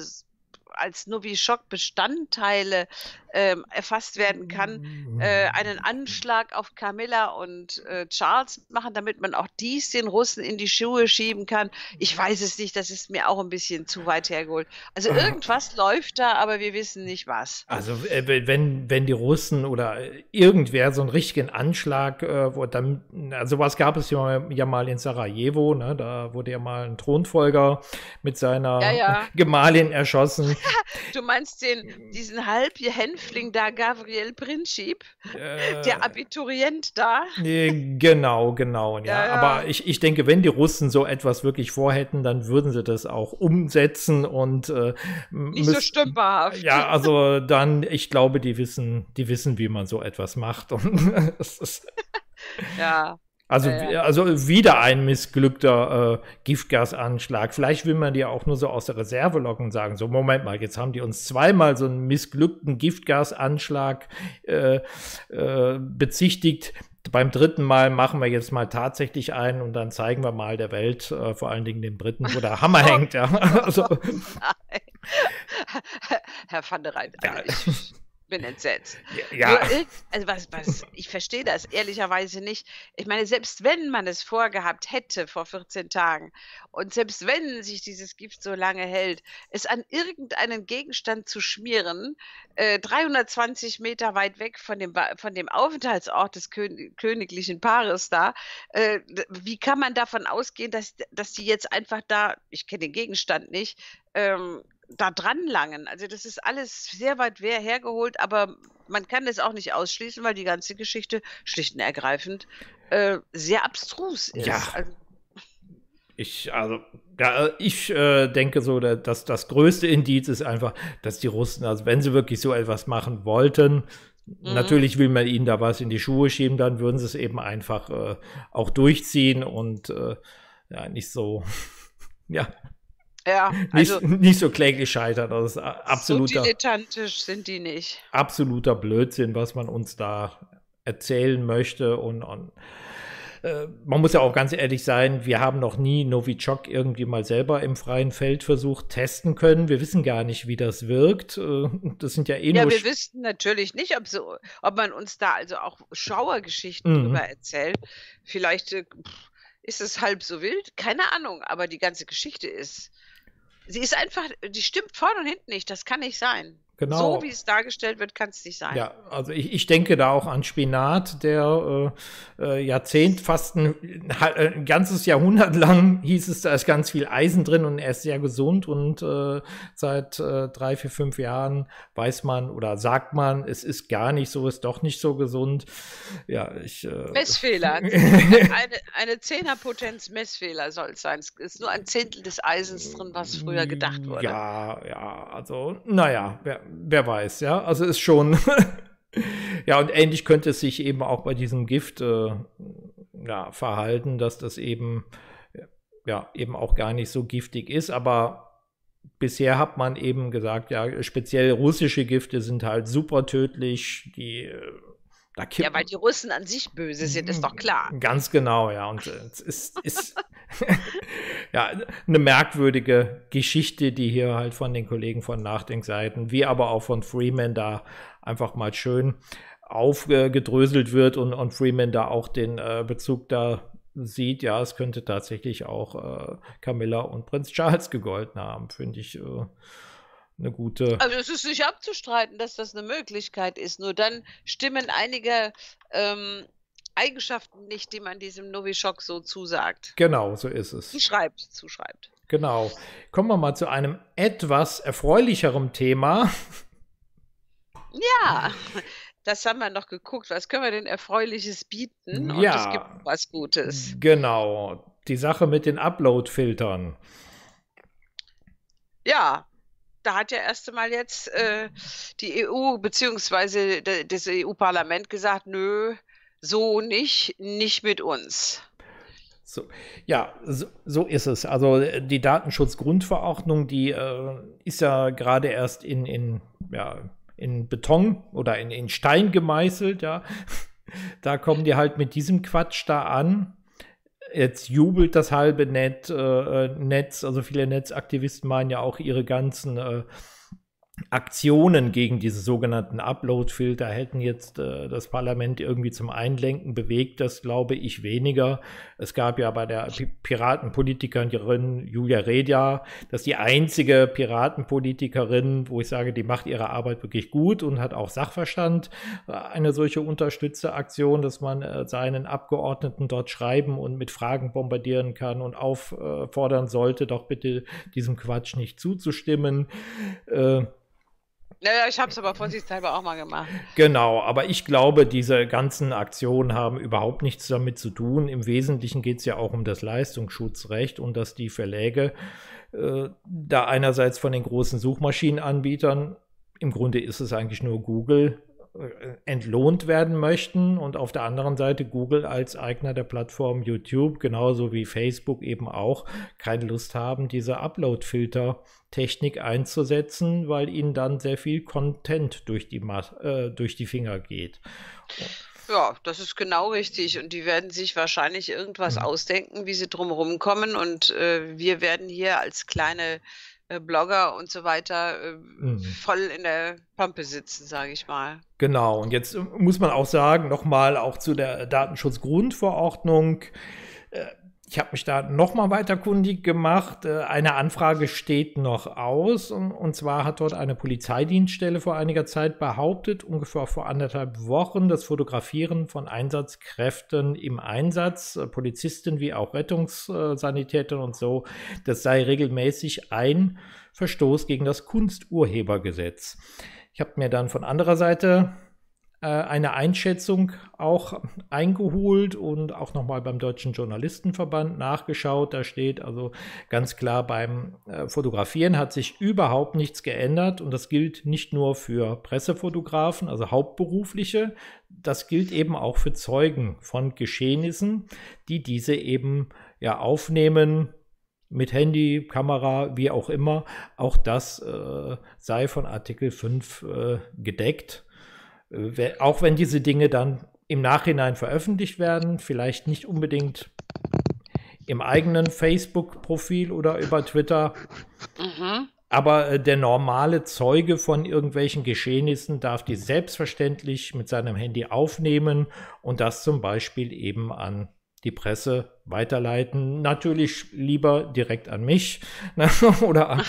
als Novichok Bestandteile äh, erfasst werden kann, äh, einen Anschlag auf Camilla und äh, Charles machen, damit man auch dies den Russen in die Schuhe schieben kann. Ich weiß es nicht, das ist mir auch ein bisschen zu weit hergeholt. Also irgendwas läuft da, aber wir wissen nicht was. Also äh, wenn, wenn die Russen oder äh, irgendwer so einen richtigen Anschlag, äh, wo dann, also was gab es ja, ja mal in Sarajevo, ne? da wurde ja mal ein Thronfolger mit seiner ja, ja. Gemahlin erschossen. du meinst den, mhm. diesen Halbhänfling da, Gabriel Princip, äh, der Abiturient da? Nee, genau, genau. Ja. ja. Aber ich, ich denke, wenn die Russen so etwas wirklich vorhätten, dann würden sie das auch umsetzen und äh, nicht so stümperhaft. Ja, also dann, ich glaube, die wissen, die wissen, wie man so etwas macht. Und ja. Also, äh, also wieder ein missglückter äh, Giftgasanschlag. Vielleicht will man die auch nur so aus der Reserve locken und sagen, so Moment mal, jetzt haben die uns zweimal so einen missglückten Giftgasanschlag äh, äh bezichtigt. Beim dritten Mal machen wir jetzt mal tatsächlich einen und dann zeigen wir mal der Welt, äh, vor allen Dingen den Briten, wo der Hammer oh hängt. Ja. Also, Herr van der Rhein, also ja. ich bin entsetzt. Ja. also was, was, ich verstehe das ehrlicherweise nicht. Ich meine, selbst wenn man es vorgehabt hätte vor 14 Tagen und selbst wenn sich dieses Gift so lange hält, es an irgendeinen Gegenstand zu schmieren, äh, 320 Meter weit weg von dem, von dem Aufenthaltsort des Kön königlichen Paares da, äh, wie kann man davon ausgehen, dass, dass die jetzt einfach da, ich kenne den Gegenstand nicht, ähm, da dran langen. Also das ist alles sehr weit hergeholt, aber man kann es auch nicht ausschließen, weil die ganze Geschichte schlicht und ergreifend äh, sehr abstrus ist. Ja. Also, ich, also, ja, äh, ich äh, denke so, dass das größte Indiz ist einfach, dass die Russen, also wenn sie wirklich so etwas machen wollten, mhm. natürlich will man ihnen da was in die Schuhe schieben, dann würden sie es eben einfach äh, auch durchziehen und äh, ja, nicht so, ja, ja, also nicht, nicht so kläglich scheitern. Das ist absoluter, so dilettantisch sind die nicht. Absoluter Blödsinn, was man uns da erzählen möchte. Und, und äh, man muss ja auch ganz ehrlich sein, wir haben noch nie Novichok irgendwie mal selber im freien Feld versucht testen können. Wir wissen gar nicht, wie das wirkt. Äh, das sind ja eh Ja, wir wissen natürlich nicht, ob, so, ob man uns da also auch Schauergeschichten mhm. drüber erzählt. Vielleicht. Äh, ist es halb so wild? Keine Ahnung, aber die ganze Geschichte ist Sie ist einfach, die stimmt vorne und hinten nicht. Das kann nicht sein. Genau. So wie es dargestellt wird, kann es nicht sein. Ja, also ich, ich denke da auch an Spinat, der äh, äh Jahrzehnt, fast ein, äh, ein, ganzes Jahrhundert lang hieß es, da ist ganz viel Eisen drin und er ist sehr gesund und äh, seit äh, drei, vier, fünf Jahren weiß man oder sagt man, es ist gar nicht so, ist doch nicht so gesund. Ja, ich. Äh, Messfehler. eine, eine Zehnerpotenz Messfehler soll es sein. Es ist nur ein Zehntel des Eisens drin, was früher gedacht wurde. Ja, ja, also naja, wer, wer weiß, ja. Also ist schon. ja, und ähnlich könnte es sich eben auch bei diesem Gift äh, ja, verhalten, dass das eben, ja, eben auch gar nicht so giftig ist. Aber bisher hat man eben gesagt, ja, speziell russische Gifte sind halt super tödlich, die Äh, ja, weil die Russen an sich böse sind, ist doch klar. Ganz genau, ja. Und es ist, ist ja, eine merkwürdige Geschichte, die hier halt von den Kollegen von Nachdenkseiten, wie aber auch von Freeman da einfach mal schön aufgedröselt wird und, und Freeman da auch den äh, Bezug da sieht, ja, es könnte tatsächlich auch äh, Camilla und Prinz Charles gegolten haben, finde ich. Äh, eine gute. Also es ist nicht abzustreiten, dass das eine Möglichkeit ist. Nur dann stimmen einige ähm, Eigenschaften nicht, die man diesem Novichok so zusagt. Genau, so ist es. Zuschreibt, zuschreibt. Genau. Kommen wir mal zu einem etwas erfreulicheren Thema. Ja, das haben wir noch geguckt. Was können wir denn Erfreuliches bieten? Und ja, es gibt was Gutes. Genau. Die Sache mit den Upload-Filtern. Ja, da hat ja erst einmal jetzt äh, die EU bzw. das EU-Parlament gesagt, nö, so nicht, nicht mit uns. So, ja, so, so, ist es. Also die Datenschutzgrundverordnung, die äh, ist ja gerade erst in, in, ja, in Beton oder in, in Stein gemeißelt, ja. Da kommen die halt mit diesem Quatsch da an. Jetzt jubelt das halbe Net, äh, äh, Netz, also viele Netzaktivisten meinen ja auch ihre ganzen äh, Aktionen gegen diese sogenannten Upload-Filter hätten jetzt äh, das Parlament irgendwie zum Einlenken bewegt. Das glaube ich weniger. Es gab ja bei der Piratenpolitikerin Julia Redia, dass die einzige Piratenpolitikerin, wo ich sage, die macht ihre Arbeit wirklich gut und hat auch Sachverstand, äh, eine solche unterstützte Aktion, dass man äh, seinen Abgeordneten dort schreiben und mit Fragen bombardieren kann und auffordern sollte, doch bitte diesem Quatsch nicht zuzustimmen. Äh, naja, ich habe es aber vorsichtshalber auch mal gemacht. Genau, aber ich glaube, diese ganzen Aktionen haben überhaupt nichts damit zu tun. Im Wesentlichen geht es ja auch um das Leistungsschutzrecht und dass die Verläge äh, da einerseits von den großen Suchmaschinenanbietern, im Grunde ist es eigentlich nur Google, äh, entlohnt werden möchten und auf der anderen Seite Google als Eigner der Plattform YouTube, genauso wie Facebook eben auch, keine Lust haben, diese Upload-Filter-Technik einzusetzen, weil ihnen dann sehr viel Content durch die, äh, durch die Finger geht. Ja, das ist genau richtig. Und die werden sich wahrscheinlich irgendwas mhm. ausdenken, wie sie drumherum kommen. Und äh, wir werden hier als kleine äh, Blogger und so weiter ähm, mhm. voll in der Pampe sitzen, sage ich mal. Genau, und jetzt äh, muss man auch sagen, nochmal auch zu der Datenschutzgrundverordnung äh, ich habe mich da nochmal weiter kundig gemacht. Äh, eine Anfrage steht noch aus. Und zwar hat dort eine Polizeidienststelle vor einiger Zeit behauptet, ungefähr vor anderthalb Wochen, das Fotografieren von Einsatzkräften im Einsatz, äh, Polizisten wie auch Rettungssanitäter und so, das sei regelmäßig ein Verstoß gegen das Kunsturhebergesetz. Ich habe mir dann von anderer Seite äh, eine Einschätzung auch eingeholt und auch nochmal beim Deutschen Journalistenverband nachgeschaut. Da steht also ganz klar, beim äh, Fotografieren hat sich überhaupt nichts geändert und das gilt nicht nur für Pressefotografen, also hauptberufliche, das gilt eben auch für Zeugen von Geschehnissen, die diese eben ja aufnehmen, mit Handy, Kamera, wie auch immer, auch das äh, sei von Artikel 5 äh, gedeckt. Äh, auch wenn diese Dinge dann im Nachhinein veröffentlicht werden, vielleicht nicht unbedingt im eigenen Facebook-Profil oder über Twitter. Mhm. Aber äh, der normale Zeuge von irgendwelchen Geschehnissen darf die selbstverständlich mit seinem Handy aufnehmen und das zum Beispiel eben an die Presse weiterleiten. Natürlich lieber direkt an mich ne, oder an,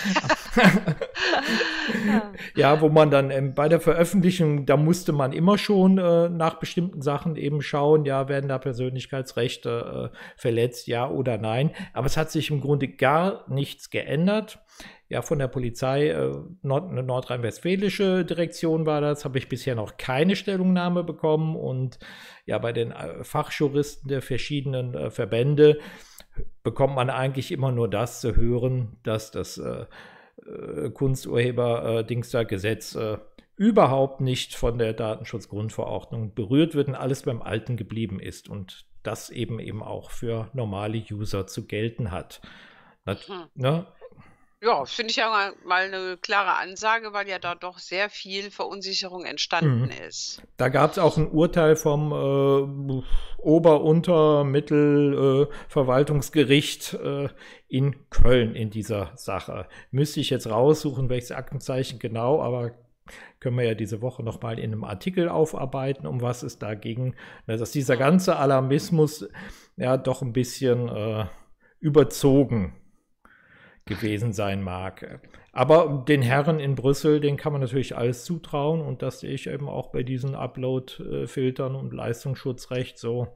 ja. wo man dann ähm, bei der Veröffentlichung, da musste man immer schon äh, nach bestimmten Sachen eben schauen, ja, werden da Persönlichkeitsrechte äh, verletzt, ja oder nein. Aber es hat sich im Grunde gar nichts geändert. Ja, von der Polizei, äh, Nord eine nordrhein-westfälische Direktion war das, habe ich bisher noch keine Stellungnahme bekommen und ja bei den äh, Fachjuristen der verschiedenen äh, Verbände bekommt man eigentlich immer nur das zu hören, dass das äh, Kunsturheber-Dings da Gesetz überhaupt nicht von der Datenschutzgrundverordnung berührt wird und alles beim Alten geblieben ist und das eben eben auch für normale User zu gelten hat. Das, hm. ne? Ja, finde ich ja mal, eine klare Ansage, weil ja da doch sehr viel Verunsicherung entstanden mhm. ist. Da gab es auch ein Urteil vom äh, Ober-, Unter-, Mittelverwaltungsgericht äh, äh, in Köln in dieser Sache. Müsste ich jetzt raussuchen, welches Aktenzeichen genau, aber können wir ja diese Woche nochmal in einem Artikel aufarbeiten, um was es dagegen, ne, dass dieser ganze Alarmismus ja doch ein bisschen äh, überzogen ist gewesen sein mag. Aber den Herren in Brüssel, den kann man natürlich alles zutrauen und das sehe ich eben auch bei diesen Upload-Filtern und Leistungsschutzrecht so.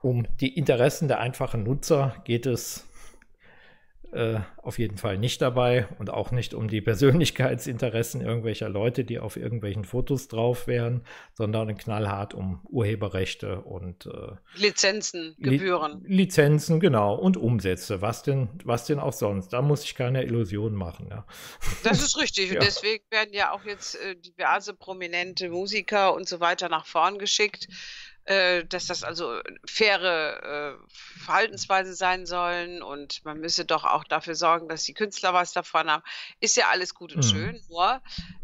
Um die Interessen der einfachen Nutzer geht es äh, auf jeden Fall nicht dabei und auch nicht um die Persönlichkeitsinteressen irgendwelcher Leute, die auf irgendwelchen Fotos drauf wären, sondern knallhart um Urheberrechte und äh, Lizenzen, Gebühren. Li Lizenzen, genau, und Umsätze, was denn, was denn auch sonst. Da muss ich keine Illusion machen. Ja. Das ist richtig. ja. Und deswegen werden ja auch jetzt äh, diverse prominente Musiker und so weiter nach vorn geschickt äh, dass das also faire äh, Verhaltensweisen sein sollen und man müsse doch auch dafür sorgen, dass die Künstler was davon haben. Ist ja alles gut und mhm. schön, nur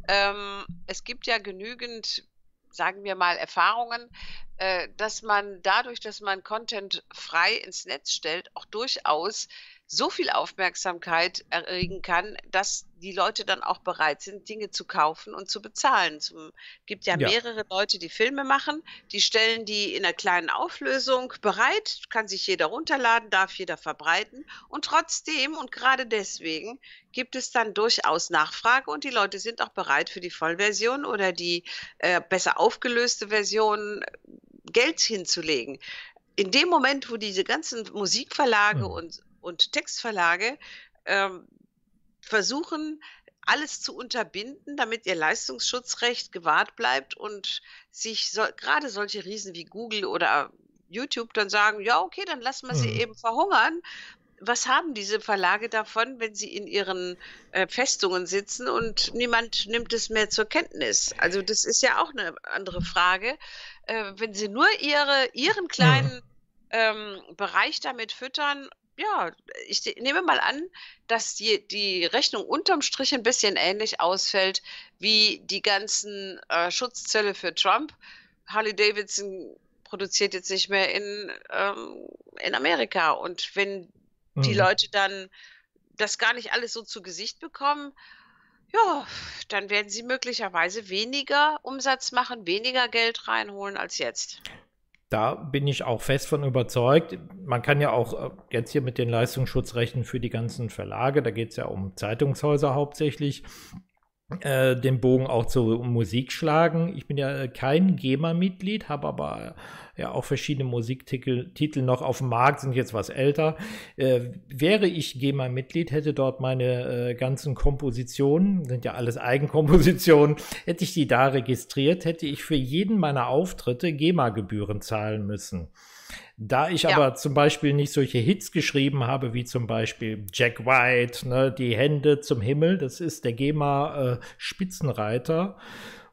ähm, es gibt ja genügend sagen wir mal, Erfahrungen, äh, dass man dadurch, dass man Content frei ins Netz stellt, auch durchaus so viel Aufmerksamkeit erregen kann, dass die Leute dann auch bereit sind, Dinge zu kaufen und zu bezahlen. Es gibt ja, ja, mehrere Leute, die Filme machen, die stellen die in einer kleinen Auflösung bereit, kann sich jeder runterladen, darf jeder verbreiten. Und trotzdem und gerade deswegen gibt es dann durchaus Nachfrage und die Leute sind auch bereit für die Vollversion oder die äh, besser aufgelöste Version äh, Geld hinzulegen in dem Moment, wo diese ganzen Musikverlage hm. und und Textverlage ähm, versuchen, alles zu unterbinden, damit ihr Leistungsschutzrecht gewahrt bleibt und sich so, gerade solche Riesen wie Google oder äh, YouTube dann sagen, ja, okay, dann lassen wir mhm. sie eben verhungern. Was haben diese Verlage davon, wenn sie in ihren äh, Festungen sitzen und niemand nimmt es mehr zur Kenntnis? Also das ist ja auch eine andere Frage. Äh, wenn sie nur ihre, ihren kleinen mhm. ähm, Bereich damit füttern ja, ich nehme mal an, dass die, die Rechnung unterm Strich ein bisschen ähnlich ausfällt wie die ganzen äh, Schutzzölle für Trump. Harley Davidson produziert jetzt nicht mehr in, ähm, in Amerika. Und wenn mhm. die Leute dann das gar nicht alles so zu Gesicht bekommen, ja, dann werden sie möglicherweise weniger Umsatz machen, weniger Geld reinholen als jetzt da bin ich auch fest von überzeugt. Man kann ja auch äh, jetzt hier mit den Leistungsschutzrechten für die ganzen Verlage, da geht es ja um Zeitungshäuser hauptsächlich, äh, den Bogen auch zur Musik schlagen. Ich bin ja äh, kein GEMA-Mitglied, habe aber äh, ja auch verschiedene Musiktitel noch auf dem Markt, sind jetzt was älter. Äh, wäre ich GEMA-Mitglied, hätte dort meine äh, ganzen Kompositionen, sind ja alles Eigenkompositionen, hätte ich die da registriert, hätte ich für jeden meiner Auftritte GEMA-Gebühren zahlen müssen. Da ich ja. aber zum Beispiel nicht solche Hits geschrieben habe, wie zum Beispiel Jack White, ne, Die Hände zum Himmel, das ist der GEMA-Spitzenreiter. Äh,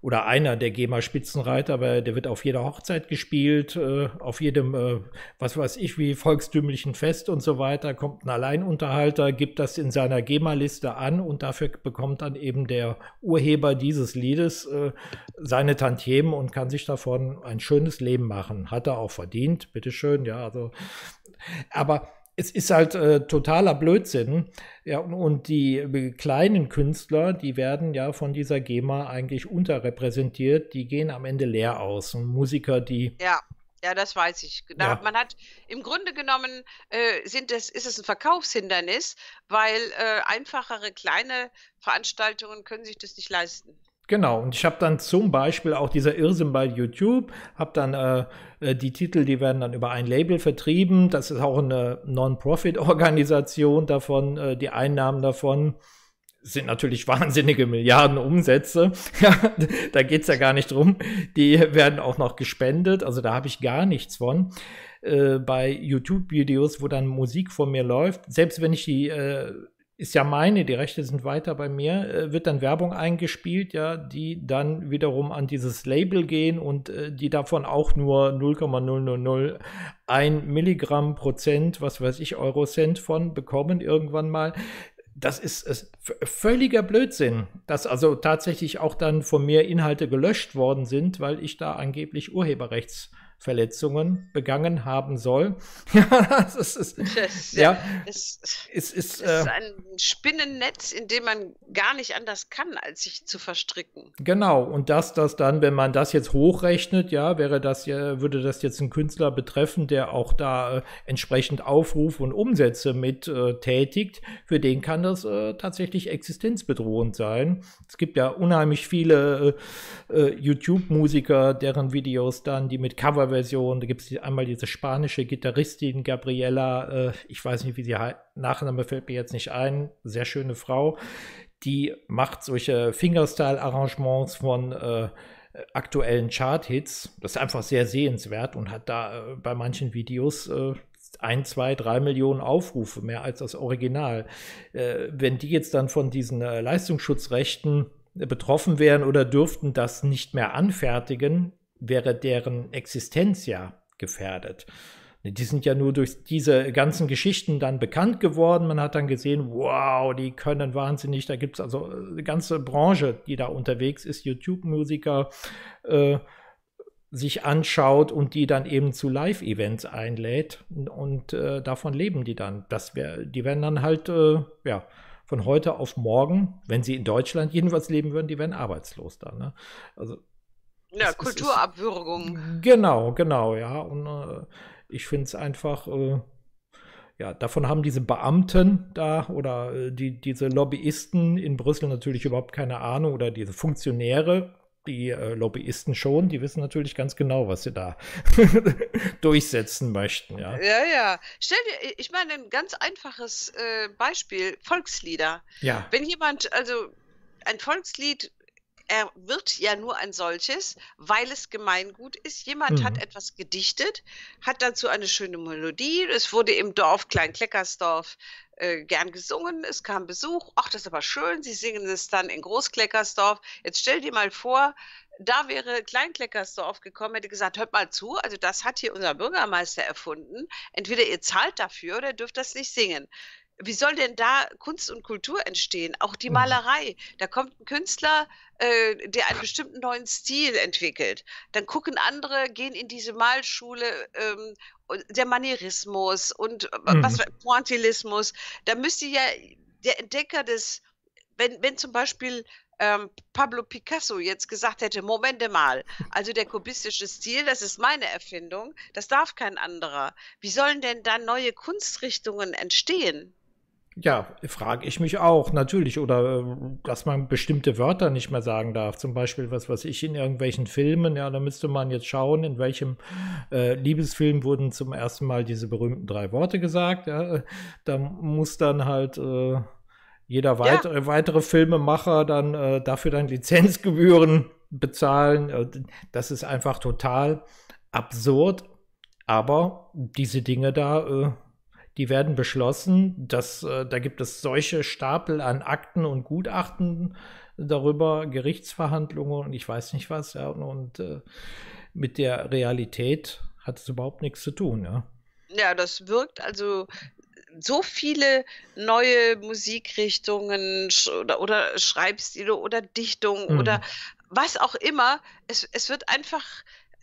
oder einer der GEMA-Spitzenreiter, weil der wird auf jeder Hochzeit gespielt, äh, auf jedem, äh, was weiß ich, wie volkstümlichen Fest und so weiter, kommt ein Alleinunterhalter, gibt das in seiner GEMA-Liste an und dafür bekommt dann eben der Urheber dieses Liedes äh, seine Tantiemen und kann sich davon ein schönes Leben machen. Hat er auch verdient, bitteschön, ja, also, aber es ist halt äh, totaler Blödsinn. Ja, und die kleinen Künstler, die werden ja von dieser GEMA eigentlich unterrepräsentiert. Die gehen am Ende leer aus. Und Musiker, die. Ja. Ja, das weiß ich. Da, ja. Man hat im Grunde genommen äh, sind es, ist es ein Verkaufshindernis, weil äh, einfachere kleine Veranstaltungen können sich das nicht leisten. Genau, und ich habe dann zum Beispiel auch dieser Irrsinn bei YouTube, habe dann äh, äh, die Titel, die werden dann über ein Label vertrieben, das ist auch eine Non-Profit-Organisation davon, äh, die Einnahmen davon sind natürlich wahnsinnige Milliarden Umsätze. da geht's ja gar nicht drum. Die werden auch noch gespendet. Also da habe ich gar nichts von. Äh, bei YouTube-Videos, wo dann Musik vor mir läuft, selbst wenn ich die äh, ist ja meine, die Rechte sind weiter bei mir, äh, wird dann Werbung eingespielt, ja, die dann wiederum an dieses Label gehen und äh, die davon auch nur 0,0001 Milligramm Prozent, was weiß ich, Eurocent von bekommen irgendwann mal. Das ist, ist völliger Blödsinn, dass also tatsächlich auch dann von mir Inhalte gelöscht worden sind, weil ich da angeblich Urheberrechts Verletzungen begangen haben soll. ja, das ist, das, ja, es, es ist, ist äh, ein Spinnennetz, in dem man gar nicht anders kann, als sich zu verstricken. Genau, und dass das dann, wenn man das jetzt hochrechnet, ja, wäre das ja, würde das jetzt einen Künstler betreffen, der auch da äh, entsprechend Aufrufe und Umsätze mit äh, tätigt, für den kann das äh, tatsächlich existenzbedrohend sein. Es gibt ja unheimlich viele YouTube-Musiker, deren Videos dann, die mit Cover Coverversion. Da gibt es einmal diese spanische Gitarristin Gabriela, äh, ich weiß nicht, wie sie heißt, Nachname fällt mir jetzt nicht ein, sehr schöne Frau, die macht solche Fingerstyle-Arrangements von äh, aktuellen Chart-Hits. Das ist einfach sehr sehenswert und hat da äh, bei manchen Videos äh, ein, zwei, drei Millionen Aufrufe, mehr als das Original. Äh, wenn die jetzt dann von diesen äh, Leistungsschutzrechten äh, betroffen wären oder dürften das nicht mehr anfertigen, wäre deren Existenz ja gefährdet. Die sind ja nur durch diese ganzen Geschichten dann bekannt geworden. Man hat dann gesehen, wow, die können wahnsinnig. Da gibt es also eine äh, ganze Branche, die da unterwegs ist, YouTube-Musiker äh, sich anschaut und die dann eben zu Live-Events einlädt. Und, äh, davon leben die dann. Das wär, die werden dann halt, äh, ja, von heute auf morgen, wenn sie in Deutschland jedenfalls leben würden, die werden arbeitslos dann. Ne? Also ja, es, Kulturabwürgung. ist, genau, genau, ja. Und äh, ich finde es einfach, äh, ja, davon haben diese Beamten da oder äh, die, diese Lobbyisten in Brüssel natürlich überhaupt keine Ahnung oder diese Funktionäre. Die äh, Lobbyisten schon, die wissen natürlich ganz genau, was sie da durchsetzen möchten. Ja, ja. ja. Stell dir, ich meine, ein ganz einfaches äh, Beispiel: Volkslieder. Ja. Wenn jemand, also ein Volkslied er wird ja nur ein solches, weil es Gemeingut ist. Jemand mhm. hat etwas gedichtet, hat dazu eine schöne Melodie. Es wurde im Dorf Kleinkleckersdorf äh, gern gesungen. Es kam Besuch. Ach, das ist aber schön. Sie singen es dann in Großkleckersdorf. Jetzt stell dir mal vor, da wäre Kleinkleckersdorf gekommen, hätte gesagt, hört mal zu, also das hat hier unser Bürgermeister erfunden. Entweder ihr zahlt dafür oder dürft das nicht singen wie soll denn da Kunst und Kultur entstehen? Auch die mhm. Malerei. Da kommt ein Künstler, äh, der einen bestimmten neuen Stil entwickelt. Dann gucken andere, gehen in diese Malschule, ähm, der Manierismus und mhm. was Pointillismus. Da müsste ja der Entdecker des, wenn, wenn zum Beispiel ähm, Pablo Picasso jetzt gesagt hätte, Momente mal, also der kubistische Stil, das ist meine Erfindung, das darf kein anderer. Wie sollen denn dann neue Kunstrichtungen entstehen? Ja, frage ich mich auch, natürlich. Oder äh, dass man bestimmte Wörter nicht mehr sagen darf. Zum Beispiel, was weiß ich, in irgendwelchen Filmen, ja, da müsste man jetzt schauen, in welchem äh, Liebesfilm wurden zum ersten Mal diese berühmten drei Worte gesagt. Ja. Da muss dann halt äh, jeder weit ja. weitere Filmemacher dann äh, dafür dann Lizenzgebühren bezahlen. Äh, das ist einfach total absurd. Aber diese Dinge da äh, die werden beschlossen. Dass, äh, da gibt es solche Stapel an Akten und Gutachten darüber, Gerichtsverhandlungen und ich weiß nicht was. Ja, und äh, mit der Realität hat es überhaupt nichts zu tun. Ja, ja das wirkt also so viele neue Musikrichtungen oder, oder Schreibstile oder Dichtung mhm. oder was auch immer. Es, es wird einfach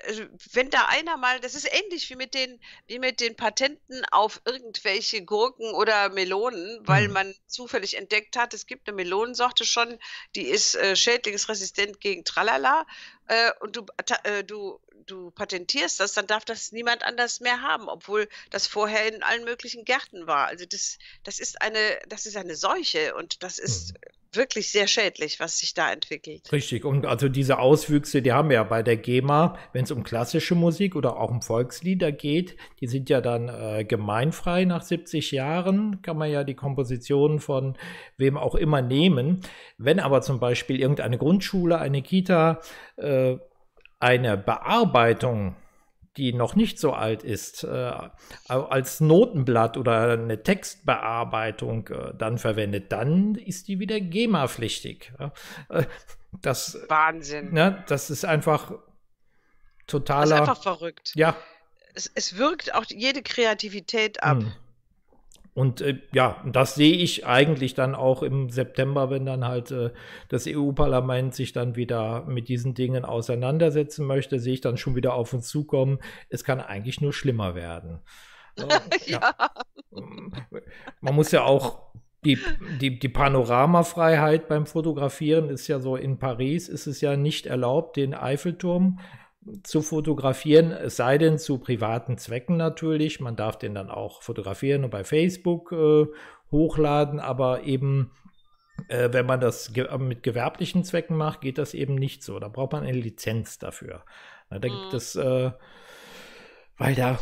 äh, wenn da einer mal, das ist ähnlich wie mit den, wie mit den Patenten auf irgendwelche Gurken oder Melonen, weil mhm. man zufällig entdeckt hat, es gibt eine Melonensorte schon, die ist äh, schädlingsresistent gegen Tralala äh, und du, äh, du, du patentierst das, dann darf das niemand anders mehr haben, obwohl das vorher in allen möglichen Gärten war. Also das, das ist eine, das ist eine Seuche und das ist mhm wirklich sehr schädlich, was sich da entwickelt. Richtig, und also diese Auswüchse, die haben wir ja bei der GEMA, wenn es um klassische Musik oder auch um Volkslieder geht, die sind ja dann äh, gemeinfrei nach 70 Jahren, kann man ja die Kompositionen von wem auch immer nehmen. Wenn aber zum Beispiel irgendeine Grundschule, eine Kita, äh, äh, eine Bearbeitung, die noch nicht so alt ist, äh, als Notenblatt oder eine Textbearbeitung äh, dann verwendet, dann ist die wieder GEMA-pflichtig. Ja? Äh, Wahnsinn. Ne, das ist einfach totaler. Das ist einfach verrückt. Ja. Es, es wirkt auch jede Kreativität ab. Hm. Und äh, ja, das sehe ich eigentlich dann auch im September, wenn dann halt äh, das EU-Parlament sich dann wieder mit diesen Dingen auseinandersetzen möchte, sehe ich dann schon wieder auf uns zukommen. Es kann eigentlich nur schlimmer werden. ja. Man muss ja auch die, die, die Panoramafreiheit beim Fotografieren ist ja so, in Paris ist es ja nicht erlaubt, den Eiffelturm zu fotografieren, es sei denn zu privaten Zwecken natürlich. Man darf den dann auch fotografieren und bei Facebook äh, hochladen, aber eben äh, wenn man das ge mit gewerblichen Zwecken macht, geht das eben nicht so. Da braucht man eine Lizenz dafür. Na, da mhm. gibt hm. es, äh, weil da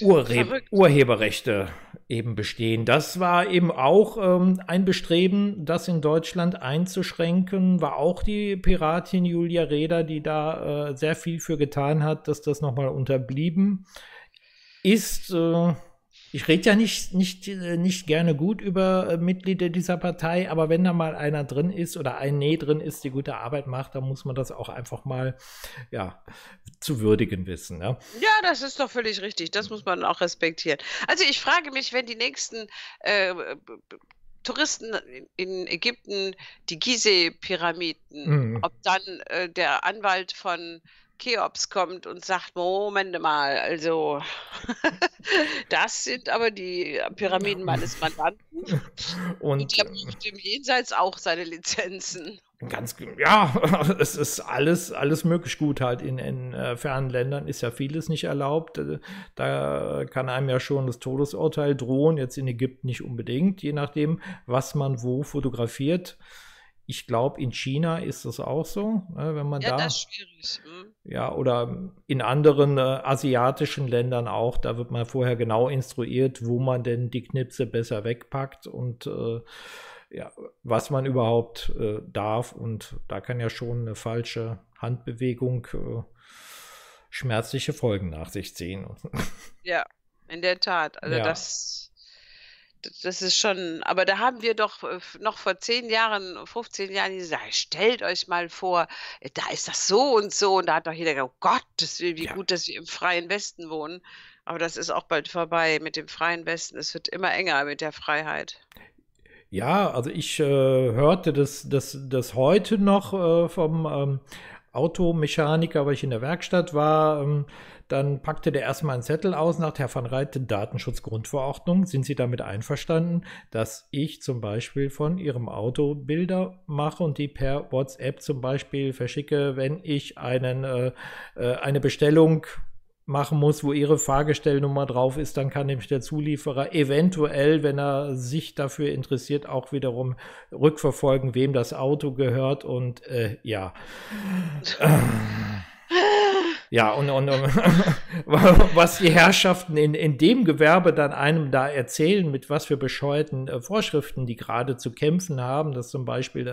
Urre Verrückt. Urheberrechte eben bestehen. Das war eben auch ähm, ein Bestreben, das in Deutschland einzuschränken, war auch die Piratin Julia Reda, die da äh, sehr viel für getan hat, dass das nochmal unterblieben ist. Äh, ich rede ja nicht, nicht, äh, nicht gerne gut über äh, Mitglieder dieser Partei, aber wenn da mal einer drin ist oder ein Nee drin ist, die gute Arbeit macht, dann muss man das auch einfach mal ja, zu würdigen wissen. Ne? Ja, das ist doch völlig richtig. Das muss man auch respektieren. Also ich frage mich, wenn die nächsten äh, Touristen in Ägypten die Gizeh-Pyramiden, mhm. ob dann äh, der Anwalt von Cheops kommt und sagt, Moment mal, also das sind aber die Pyramiden meines Mandanten. Und, er braucht im Jenseits auch seine Lizenzen. Ganz, ja, es ist alles, alles möglich gut halt. In, in äh, fernen Ländern ist ja vieles nicht erlaubt. Äh, da kann einem ja schon das Todesurteil drohen. Jetzt in Ägypten nicht unbedingt, je nachdem, was man wo fotografiert. Ich glaube, in China ist das auch so, ne, wenn man ja, da. Das ist schwierig. Mhm. Ja, oder in anderen äh, asiatischen Ländern auch. Da wird man vorher genau instruiert, wo man denn die Knipse besser wegpackt und äh, ja, was man überhaupt äh, darf. Und da kann ja schon eine falsche Handbewegung äh, schmerzliche Folgen nach sich ziehen. Ja, in der Tat. Also ja. das das ist schon, aber da haben wir doch äh, noch vor zehn Jahren, 15 Jahren gesagt, stellt euch mal vor, äh, da ist das so und so. Und da hat doch jeder gesagt, oh Gott, das, wie ja. gut, dass wir im freien Westen wohnen. Aber das ist auch bald vorbei mit dem freien Westen. Es wird immer enger mit der Freiheit. Ja, also ich äh, hörte das, das, das heute noch äh, vom ähm, Automechaniker, weil ich in der Werkstatt war. Ähm, dann packte der erstmal einen Zettel aus nach Herr van Reit, Datenschutzgrundverordnung. Sind Sie damit einverstanden, dass ich zum Beispiel von Ihrem Auto Bilder mache und die per WhatsApp zum Beispiel verschicke, wenn ich einen, äh, äh, eine Bestellung machen muss, wo ihre Fahrgestellnummer drauf ist, dann kann nämlich der Zulieferer eventuell, wenn er sich dafür interessiert, auch wiederum rückverfolgen, wem das Auto gehört und äh, ja. Ja, und, und was die Herrschaften in, in dem Gewerbe dann einem da erzählen, mit was für bescheuerten äh, Vorschriften die gerade zu kämpfen haben, dass zum Beispiel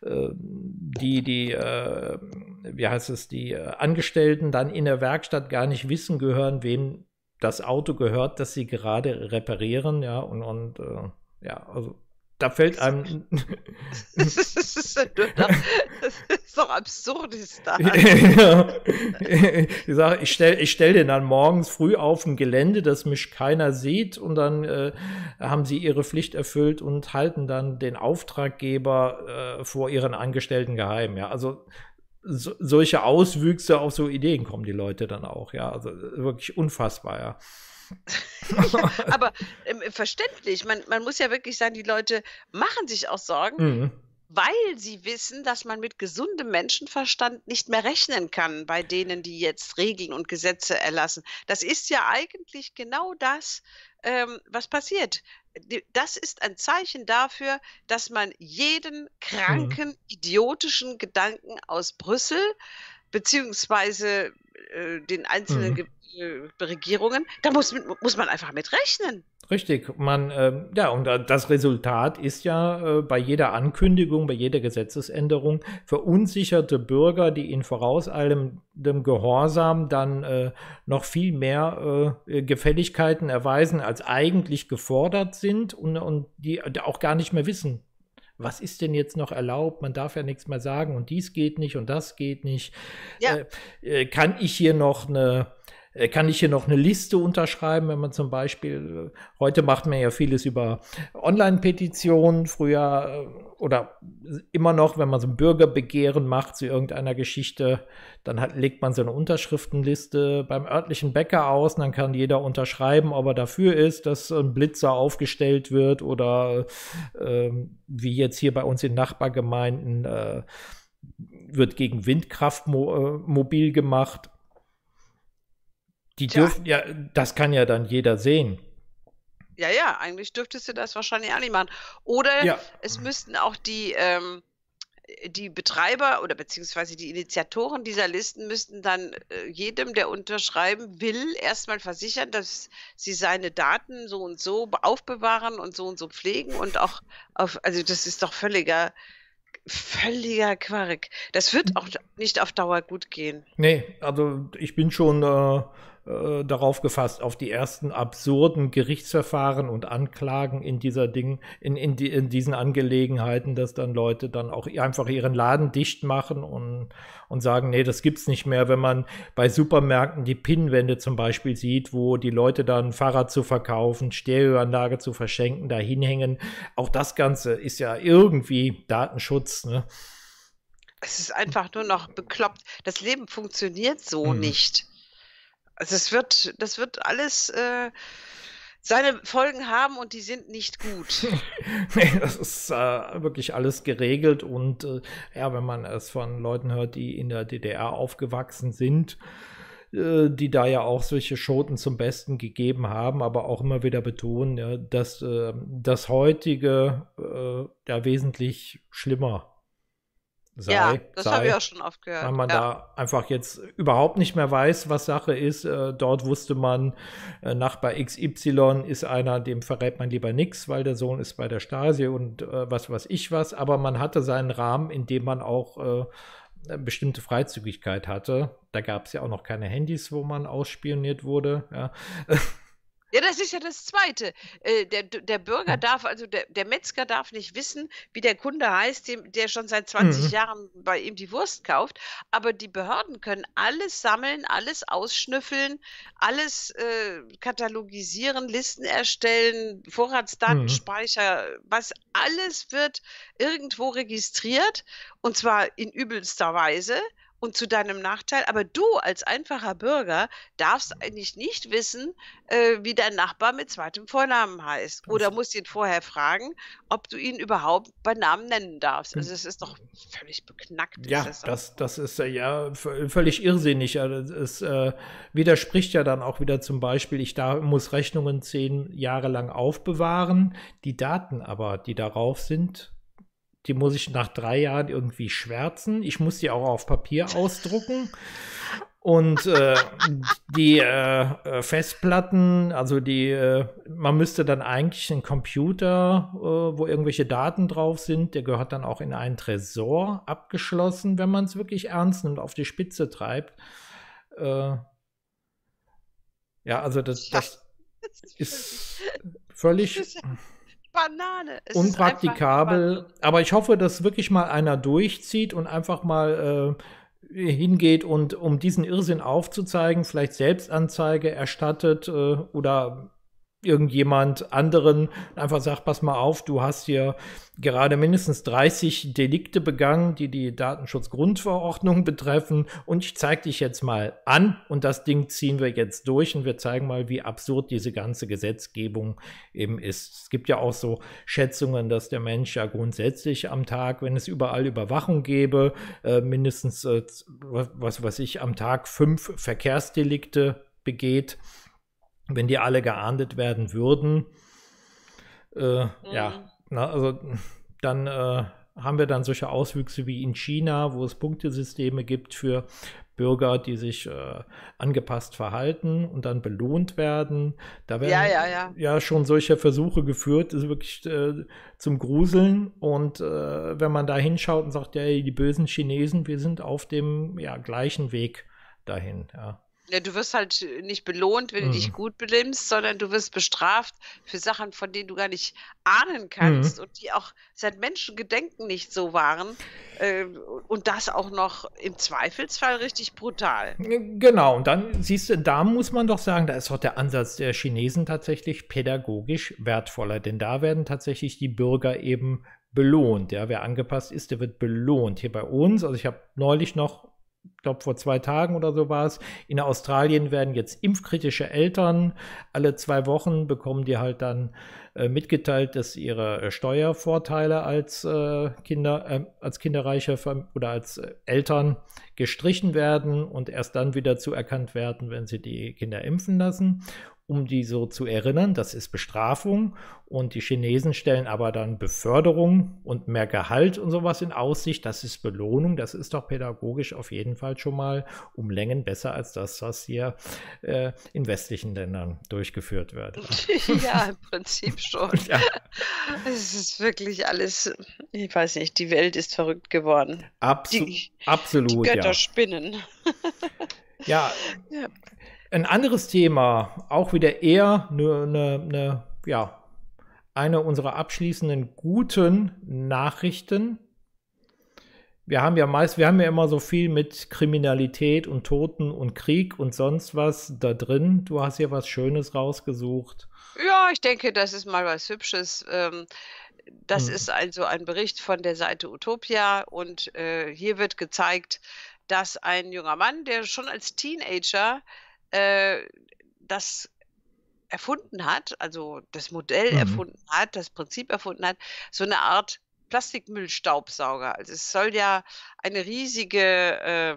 äh, äh die, die äh, wie heißt es, die äh, Angestellten dann in der Werkstatt gar nicht wissen gehören, wem das Auto gehört, das sie gerade reparieren, ja, und, und äh, ja, also da fällt einem. das, ist doch, das ist doch Absurdistan. ja. Ich sage, ich stelle ich stell den dann morgens früh auf dem Gelände, dass mich keiner sieht und dann äh, haben sie ihre Pflicht erfüllt und halten dann den Auftraggeber äh, vor ihren Angestellten geheim. Ja, also so, solche Auswüchse auf so Ideen kommen die Leute dann auch. Ja, also wirklich unfassbar. Ja. aber ähm, verständlich, man, man muss ja wirklich sagen, die Leute machen sich auch Sorgen. Mhm weil sie wissen, dass man mit gesundem Menschenverstand nicht mehr rechnen kann bei denen, die jetzt Regeln und Gesetze erlassen. Das ist ja eigentlich genau das, ähm, was passiert. Das ist ein Zeichen dafür, dass man jeden mhm. kranken, idiotischen Gedanken aus Brüssel beziehungsweise äh, den einzelnen mhm. Äh, Regierungen, da muss, muss man einfach mit rechnen. Richtig, man, äh, ja, und das Resultat ist ja äh, bei jeder Ankündigung, bei jeder Gesetzesänderung verunsicherte Bürger, die in vorauseilendem Gehorsam dann äh, noch viel mehr äh, Gefälligkeiten erweisen, als eigentlich gefordert sind und, und die auch gar nicht mehr wissen, was ist denn jetzt noch erlaubt? Man darf ja nichts mehr sagen und dies geht nicht und das geht nicht. Ja. Äh, äh kann ich hier noch eine äh, kann ich hier noch eine Liste unterschreiben, wenn man zum Beispiel, äh, heute macht man ja vieles über Online-Petitionen, früher äh, oder immer noch, wenn man so ein Bürgerbegehren macht zu irgendeiner Geschichte, dann hat, legt man so eine Unterschriftenliste beim örtlichen Bäcker aus und dann kann jeder unterschreiben, ob er dafür ist, dass ein Blitzer aufgestellt wird oder äh, wie jetzt hier bei uns in Nachbargemeinden äh, wird gegen Windkraft mo äh, mobil gemacht die Tja. dürfen ja, das kann ja dann jeder sehen. Ja, ja, eigentlich dürftest du das wahrscheinlich auch nicht machen. Oder ja. es müssten auch die, ähm, die Betreiber oder beziehungsweise die Initiatoren dieser Listen müssten dann äh, jedem, der unterschreiben will, erstmal versichern, dass sie seine Daten so und so aufbewahren und so und so pflegen und auch auf, also das ist doch völliger, völliger Quark. Das wird hm. auch nicht auf Dauer gut gehen. Nee, also ich bin schon. Äh äh, darauf gefasst, auf die ersten absurden Gerichtsverfahren und Anklagen in dieser Ding, in, in, die, in diesen Angelegenheiten, dass dann Leute dann auch einfach ihren Laden dicht machen und, und sagen, nee, das gibt's nicht mehr. Wenn man bei Supermärkten die Pinnwände zum Beispiel sieht, wo die Leute dann Fahrrad zu verkaufen, Stereoanlage zu verschenken, da hinhängen, auch das Ganze ist ja irgendwie Datenschutz, ne? Es ist einfach nur noch bekloppt. Das Leben funktioniert so hm. nicht. Also es wird, das wird alles äh, seine Folgen haben und die sind nicht gut. nee, das ist äh, wirklich alles geregelt und äh, ja, wenn man es von Leuten hört, die in der DDR aufgewachsen sind, äh, die da ja auch solche Schoten zum Besten gegeben haben, aber auch immer wieder betonen, dass äh, das heutige da äh, wesentlich schlimmer sei. Ja, das habe ich auch schon oft gehört. Weil man ja. da einfach jetzt überhaupt nicht mehr weiß, was Sache ist. Äh, dort wusste man, äh, Nachbar XY ist einer, dem verrät man lieber nichts, weil der Sohn ist bei der Stasi und äh, was weiß ich was. Aber man hatte seinen Rahmen, in dem man auch äh, bestimmte Freizügigkeit hatte. Da gab es ja auch noch keine Handys, wo man ausspioniert wurde. Ja. Ja, das ist ja das Zweite. Äh, der, der Bürger darf, also der, der Metzger darf nicht wissen, wie der Kunde heißt, der schon seit 20 mhm. Jahren bei ihm die Wurst kauft. Aber die Behörden können alles sammeln, alles ausschnüffeln, alles äh, katalogisieren, Listen erstellen, mhm. Vorratsdatenspeicher, mhm. was alles wird irgendwo registriert und zwar in übelster Weise und zu deinem Nachteil. Aber du als einfacher Bürger darfst eigentlich nicht wissen, äh, wie dein Nachbar mit zweitem Vornamen heißt. Oder musst ihn vorher fragen, ob du ihn überhaupt bei Namen nennen darfst. Also hm. es ist doch völlig beknackt. Ja, das, das, das, ist äh, ja völlig irrsinnig. Also es äh, widerspricht ja dann auch wieder zum Beispiel, ich da muss Rechnungen zehn Jahre lang aufbewahren. Die Daten aber, die darauf sind, die muss ich nach drei Jahren irgendwie schwärzen. Ich muss die auch auf Papier ausdrucken. Und äh, die äh, äh, Festplatten, also die, äh, man müsste dann eigentlich einen Computer, äh, wo irgendwelche Daten drauf sind, der gehört dann auch in einen Tresor abgeschlossen, wenn man es wirklich ernst nimmt, auf die Spitze treibt. Äh, ja, also das, das ist völlig. Banane. Es unpraktikabel. aber ich hoffe, dass wirklich mal einer durchzieht und einfach mal äh, hingeht und um diesen Irrsinn aufzuzeigen, vielleicht Selbstanzeige erstattet äh, oder irgendjemand anderen einfach sagt, pass mal auf, du hast hier gerade mindestens 30 Delikte begangen, die die Datenschutzgrundverordnung betreffen und ich zeige dich jetzt mal an und das Ding ziehen wir jetzt durch und wir zeigen mal, wie absurd diese ganze Gesetzgebung eben ist. Es gibt ja auch so Schätzungen, dass der Mensch ja grundsätzlich am Tag, wenn es überall Überwachung gäbe, äh, mindestens, äh, was weiß ich, am Tag fünf Verkehrsdelikte begeht wenn die alle geahndet werden würden, äh, mhm. ja, na, also dann äh, haben wir dann solche Auswüchse wie in China, wo es Punktesysteme gibt für Bürger, die sich äh, angepasst verhalten und dann belohnt werden. Da werden ja, ja, ja. ja schon solche Versuche geführt, das ist wirklich äh, zum Gruseln. Und äh, wenn man da hinschaut und sagt, ja, die bösen Chinesen, wir sind auf dem ja, gleichen Weg dahin. Ja. Ja, ne, du wirst halt äh, nicht belohnt, wenn mhm. du dich mhm. gut benimmst, sondern du wirst bestraft für Sachen, von denen du gar nicht ahnen kannst mhm. und die auch seit Menschengedenken nicht so waren. Äh, und das auch noch im Zweifelsfall richtig brutal. Genau, und dann siehst du, da muss man doch sagen, da ist auch der Ansatz der Chinesen tatsächlich pädagogisch wertvoller, denn da werden tatsächlich die Bürger eben belohnt. Ja, wer angepasst ist, der wird belohnt. Hier bei uns, also ich habe neulich noch ich glaube vor zwei Tagen oder so war es, in Australien werden jetzt impfkritische Eltern alle zwei Wochen bekommen die halt dann äh, mitgeteilt, dass ihre äh, Steuervorteile als äh, Kinder, äh, als kinderreicher oder als äh, Eltern gestrichen werden und erst dann wieder zuerkannt werden, wenn sie die Kinder impfen lassen um die so zu erinnern. Das ist Bestrafung und die Chinesen stellen aber dann Beförderung und mehr Gehalt und sowas in Aussicht. Das ist Belohnung. Das ist doch pädagogisch auf jeden Fall schon mal um Längen besser als das, was hier äh, in westlichen Ländern durchgeführt wird. Ja, im Prinzip schon. Ja. Es ist wirklich alles, ich weiß nicht, die Welt ist verrückt geworden. Absu die, absolut. Die Götter ja. spinnen. Ja, ja, ein anderes Thema, auch wieder eher eine, ne, ne, ja, eine unserer abschließenden guten Nachrichten. Wir haben ja meist, wir haben ja immer so viel mit Kriminalität und Toten und Krieg und sonst was da drin. Du hast hier was Schönes rausgesucht. Ja, ich denke, das ist mal was Hübsches. Ähm das hm. ist also ein Bericht von der Seite Utopia und äh, hier wird gezeigt, dass ein junger Mann, der schon als Teenager äh, das erfunden hat, also das Modell mhm. erfunden hat, das Prinzip erfunden hat, so eine Art Plastikmüllstaubsauger. Also es soll ja eine riesige äh,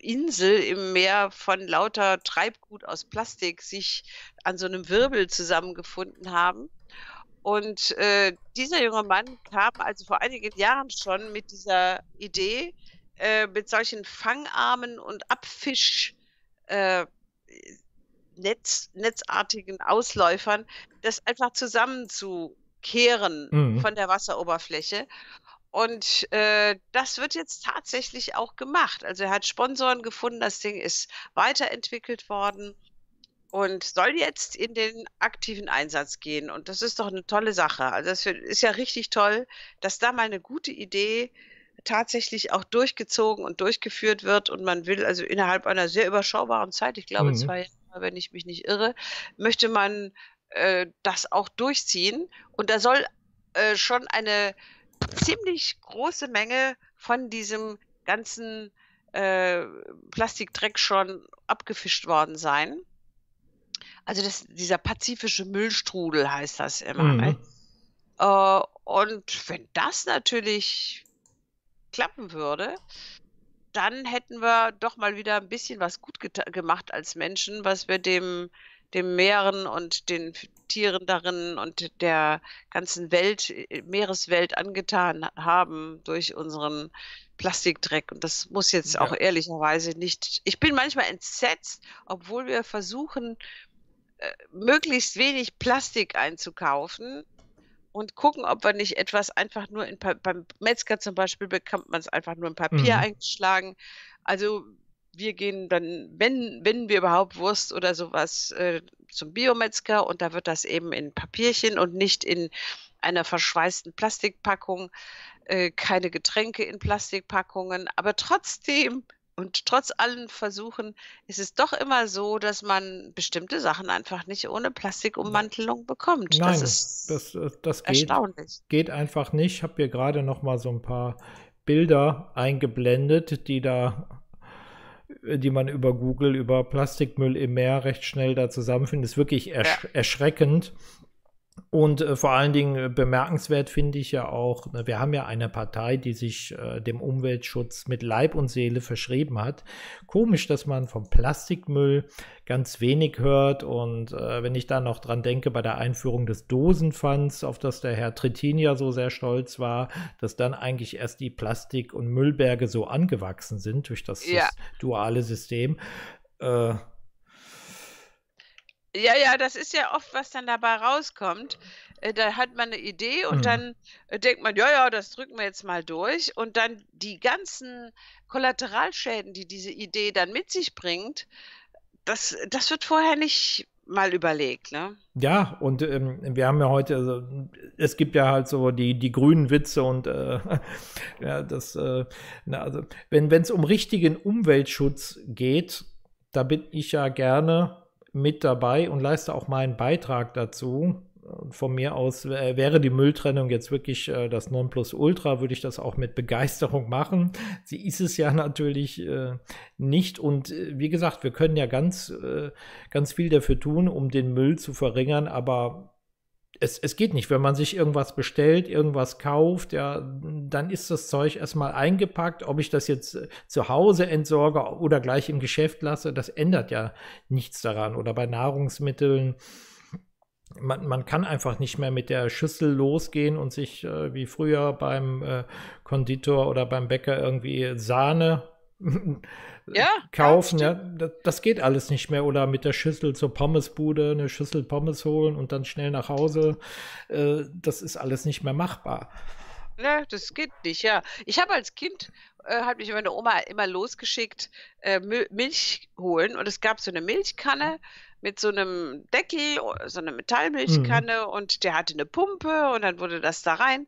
Insel im Meer von lauter Treibgut aus Plastik sich an so einem Wirbel zusammengefunden haben. Und äh, dieser junge Mann kam also vor einigen Jahren schon mit dieser Idee, äh, mit solchen Fangarmen und Abfisch. Äh, Netz, netzartigen Ausläufern, das einfach zusammenzukehren mhm. von der Wasseroberfläche. Und äh, das wird jetzt tatsächlich auch gemacht. Also er hat Sponsoren gefunden, das Ding ist weiterentwickelt worden und soll jetzt in den aktiven Einsatz gehen. Und das ist doch eine tolle Sache. Also es ist ja richtig toll, dass da mal eine gute Idee äh, tatsächlich auch durchgezogen und durchgeführt wird und man will also innerhalb einer sehr überschaubaren Zeit, ich glaube mhm. zwei Jahre, wenn ich mich nicht irre, möchte man äh, das auch durchziehen und da soll äh, schon eine ziemlich große Menge von diesem ganzen äh, Plastikdreck schon abgefischt worden sein. Also das, dieser pazifische Müllstrudel heißt das immer. Ne? Mhm. Ne? und wenn das natürlich klappen würde, dann hätten wir doch mal wieder ein bisschen was gut gemacht als Menschen, was wir dem, dem Meeren und den Tieren darin und der ganzen Welt, äh, Meereswelt angetan haben durch unseren Plastikdreck. Und das muss jetzt ja. auch ehrlicherweise nicht. Ich bin manchmal entsetzt, obwohl wir versuchen, äh, möglichst wenig Plastik einzukaufen und gucken, ob wir nicht etwas einfach nur in, beim Metzger zum Beispiel bekommt man es einfach nur in Papier mhm. eingeschlagen. Also wir gehen dann, wenn, wenn wir überhaupt Wurst oder sowas, äh, zum Biometzger und da wird das eben in Papierchen und nicht in einer verschweißten Plastikpackung, äh, keine Getränke in Plastikpackungen, aber trotzdem und trotz allen Versuchen ist es doch immer so, dass man bestimmte Sachen einfach nicht ohne Plastikummantelung bekommt. Nein, das ist das, äh, das geht, erstaunlich. geht einfach nicht. Ich habe hier gerade noch mal so ein paar Bilder eingeblendet, die da die man über Google, über Plastikmüll im Meer recht schnell da zusammenfindet, ist wirklich ersch ja. erschreckend. Und äh, vor allen Dingen äh, bemerkenswert finde ich ja auch, ne, wir haben ja eine Partei, die sich äh, dem Umweltschutz mit Leib und Seele verschrieben hat. Komisch, dass man vom Plastikmüll ganz wenig hört. Und äh, wenn ich da noch dran denke, bei der Einführung des Dosenpfands, auf das der Herr Trittin ja so sehr stolz war, dass dann eigentlich erst die Plastik- und Müllberge so angewachsen sind durch das, ja. das duale System. Äh, ja, ja, das ist ja oft, was dann dabei rauskommt. Äh, da hat man eine Idee und mhm. dann äh, denkt man, ja, ja, das drücken wir jetzt mal durch. Und dann die ganzen Kollateralschäden, die diese Idee dann mit sich bringt, das, das wird vorher nicht mal überlegt, ne? Ja, und ähm, wir haben ja heute, also, es gibt ja halt so die, die grünen Witze und äh, ja, das, äh, na, also, wenn es um richtigen Umweltschutz geht, da bin ich ja gerne mit dabei und leiste auch meinen Beitrag dazu. Von mir aus äh, wäre die Mülltrennung jetzt wirklich äh, das Nonplusultra, würde ich das auch mit Begeisterung machen. Sie ist es ja natürlich äh, nicht. Und äh, wie gesagt, wir können ja ganz, äh, ganz viel dafür tun, um den Müll zu verringern, aber es, es geht nicht, wenn man sich irgendwas bestellt, irgendwas kauft, ja, dann ist das Zeug erstmal eingepackt. Ob ich das jetzt äh, zu Hause entsorge oder gleich im Geschäft lasse, das ändert ja nichts daran. Oder bei Nahrungsmitteln, man, man kann einfach nicht mehr mit der Schüssel losgehen und sich äh, wie früher beim äh, Konditor oder beim Bäcker irgendwie Sahne äh, ja, kaufen. Ja, das, das, geht alles nicht mehr. Oder mit der Schüssel zur Pommesbude eine Schüssel Pommes holen und dann schnell nach Hause. Äh, das ist alles nicht mehr machbar. Ja, das geht nicht, ja. Ich habe als Kind, äh, hat mich meine Oma immer losgeschickt, äh, Milch holen. Und es gab so eine Milchkanne mit so einem Deckel, so eine Metallmilchkanne. Mhm. Und der hatte eine Pumpe und dann wurde das da rein.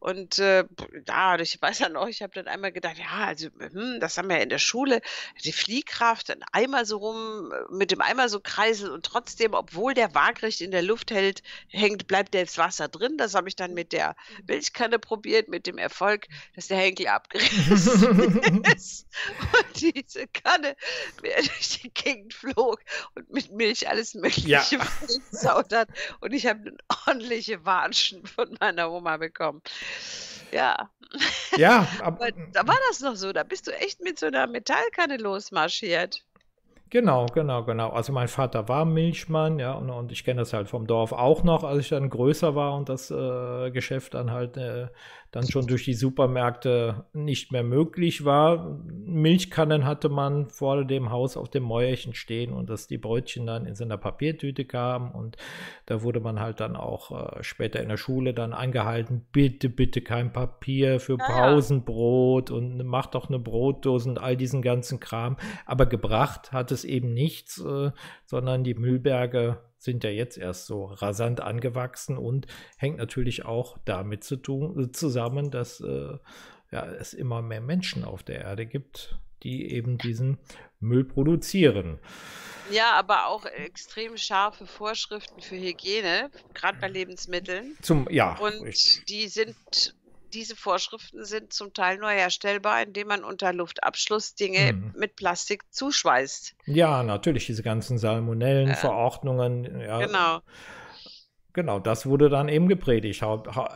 Und äh, ja, ich weiß ja noch, ich habe dann einmal gedacht, ja, also hm, das haben wir ja in der Schule, die Fliehkraft, dann einmal so rum, äh, mit dem Eimer so kreiseln und trotzdem, obwohl der waagrecht in der Luft hält, hängt, bleibt das Wasser drin. Das habe ich dann mit der mhm. Milchkanne probiert, mit dem Erfolg, mhm. dass der Henkel abgerissen ist und diese Kanne mir durch die Gegend flog und mit Milch alles Mögliche ja. hat. Und ich habe eine ordentliche Watschen von meiner Oma bekommen. Ja. Ja. Ab, da war das noch so, da bist du echt mit so einer Metallkanne losmarschiert. Genau, genau, genau. Also mein Vater war Milchmann, ja, und, und ich kenne das halt vom Dorf auch noch, als ich dann größer war und das äh, Geschäft dann halt äh, dann schon durch die Supermärkte nicht mehr möglich war. Milchkannen hatte man vor dem Haus auf dem Mäuerchen stehen und dass die Brötchen dann in seiner Papiertüte kamen und da wurde man halt dann auch äh, später in der Schule dann angehalten, bitte, bitte kein Papier für ah Pausenbrot und mach doch eine Brotdose und all diesen ganzen Kram. Aber gebracht hat es eben nichts, äh, sondern die Müllberge sind ja jetzt erst so rasant angewachsen und hängt natürlich auch damit zu tun, äh, zusammen, dass äh, ja, es immer mehr Menschen auf der Erde gibt, die eben diesen Müll produzieren. Ja, aber auch extrem scharfe Vorschriften für Hygiene, gerade bei mhm. Lebensmitteln. Zum, ja. Und richtig. die sind diese Vorschriften sind zum Teil nur herstellbar, indem man unter Luftabschluss Dinge mhm. mit Plastik zuschweißt. Ja, natürlich, diese ganzen Salmonellenverordnungen. Äh, ja. Genau. Genau, das wurde dann eben gepredigt.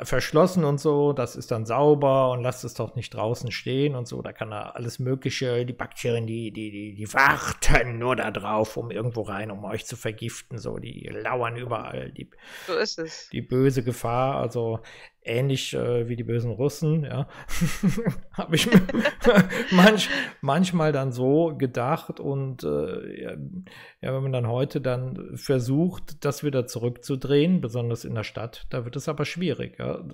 verschlossen und so, das ist dann sauber und lasst es doch nicht draußen stehen und so. Da kann da alles Mögliche, die Bakterien, die, die, die, die warten nur da drauf, um irgendwo rein, um euch zu vergiften. So, die lauern überall. Die, so ist es. Die böse Gefahr. Also, ähnlich äh, wie die bösen Russen, ja, habe ich manch, manchmal dann so gedacht und äh, ja, wenn man dann heute dann versucht, das wieder zurückzudrehen, besonders in der Stadt, da wird es aber schwierig. Ja.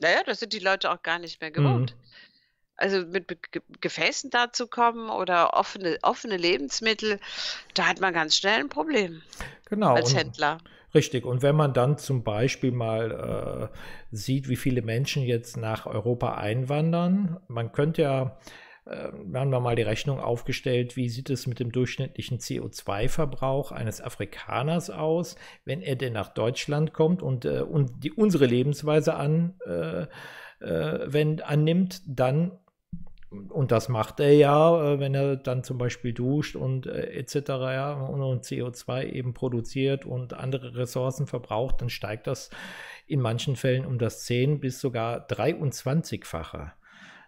Naja, das sind die Leute auch gar nicht mehr mhm. gewohnt. Mhm. Also mit Ge Gefäßen dazu kommen oder offene, offene Lebensmittel, da hat man ganz schnell ein Problem genau, als Händler. Und Richtig. Und wenn man dann zum Beispiel mal äh, sieht, wie viele Menschen jetzt nach Europa einwandern, man könnte ja äh, wir haben wir mal die Rechnung aufgestellt, wie sieht es mit dem durchschnittlichen CO2-Verbrauch eines Afrikaners aus, wenn er denn nach Deutschland kommt und, äh, und die, unsere Lebensweise an, äh, äh, wenn, annimmt, dann und das macht er ja, äh, wenn er dann zum Beispiel duscht und äh, etc. Ja, und CO2 eben produziert und andere Ressourcen verbraucht, dann steigt das in manchen Fällen um das 10 bis sogar 23-fache.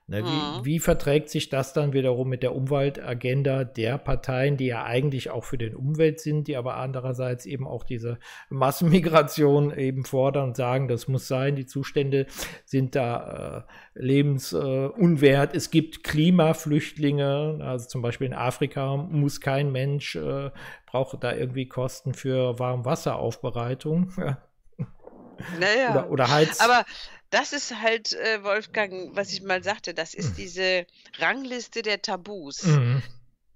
Ne, mhm. wie, wie, verträgt sich das dann wiederum mit der Umweltagenda der Parteien, die ja eigentlich auch für den Umwelt sind, die aber andererseits eben auch diese Massenmigration eben fordern und sagen, das muss sein, die Zustände sind da äh, lebensunwert. Äh, es gibt Klimaflüchtlinge, also zum Beispiel in Afrika muss kein Mensch, äh, braucht da irgendwie Kosten für Warmwasseraufbereitung. Naja. Oder, oder Heiz. Aber das ist halt, äh, Wolfgang, was ich mal sagte, das ist mhm. diese Rangliste der Tabus. Mhm.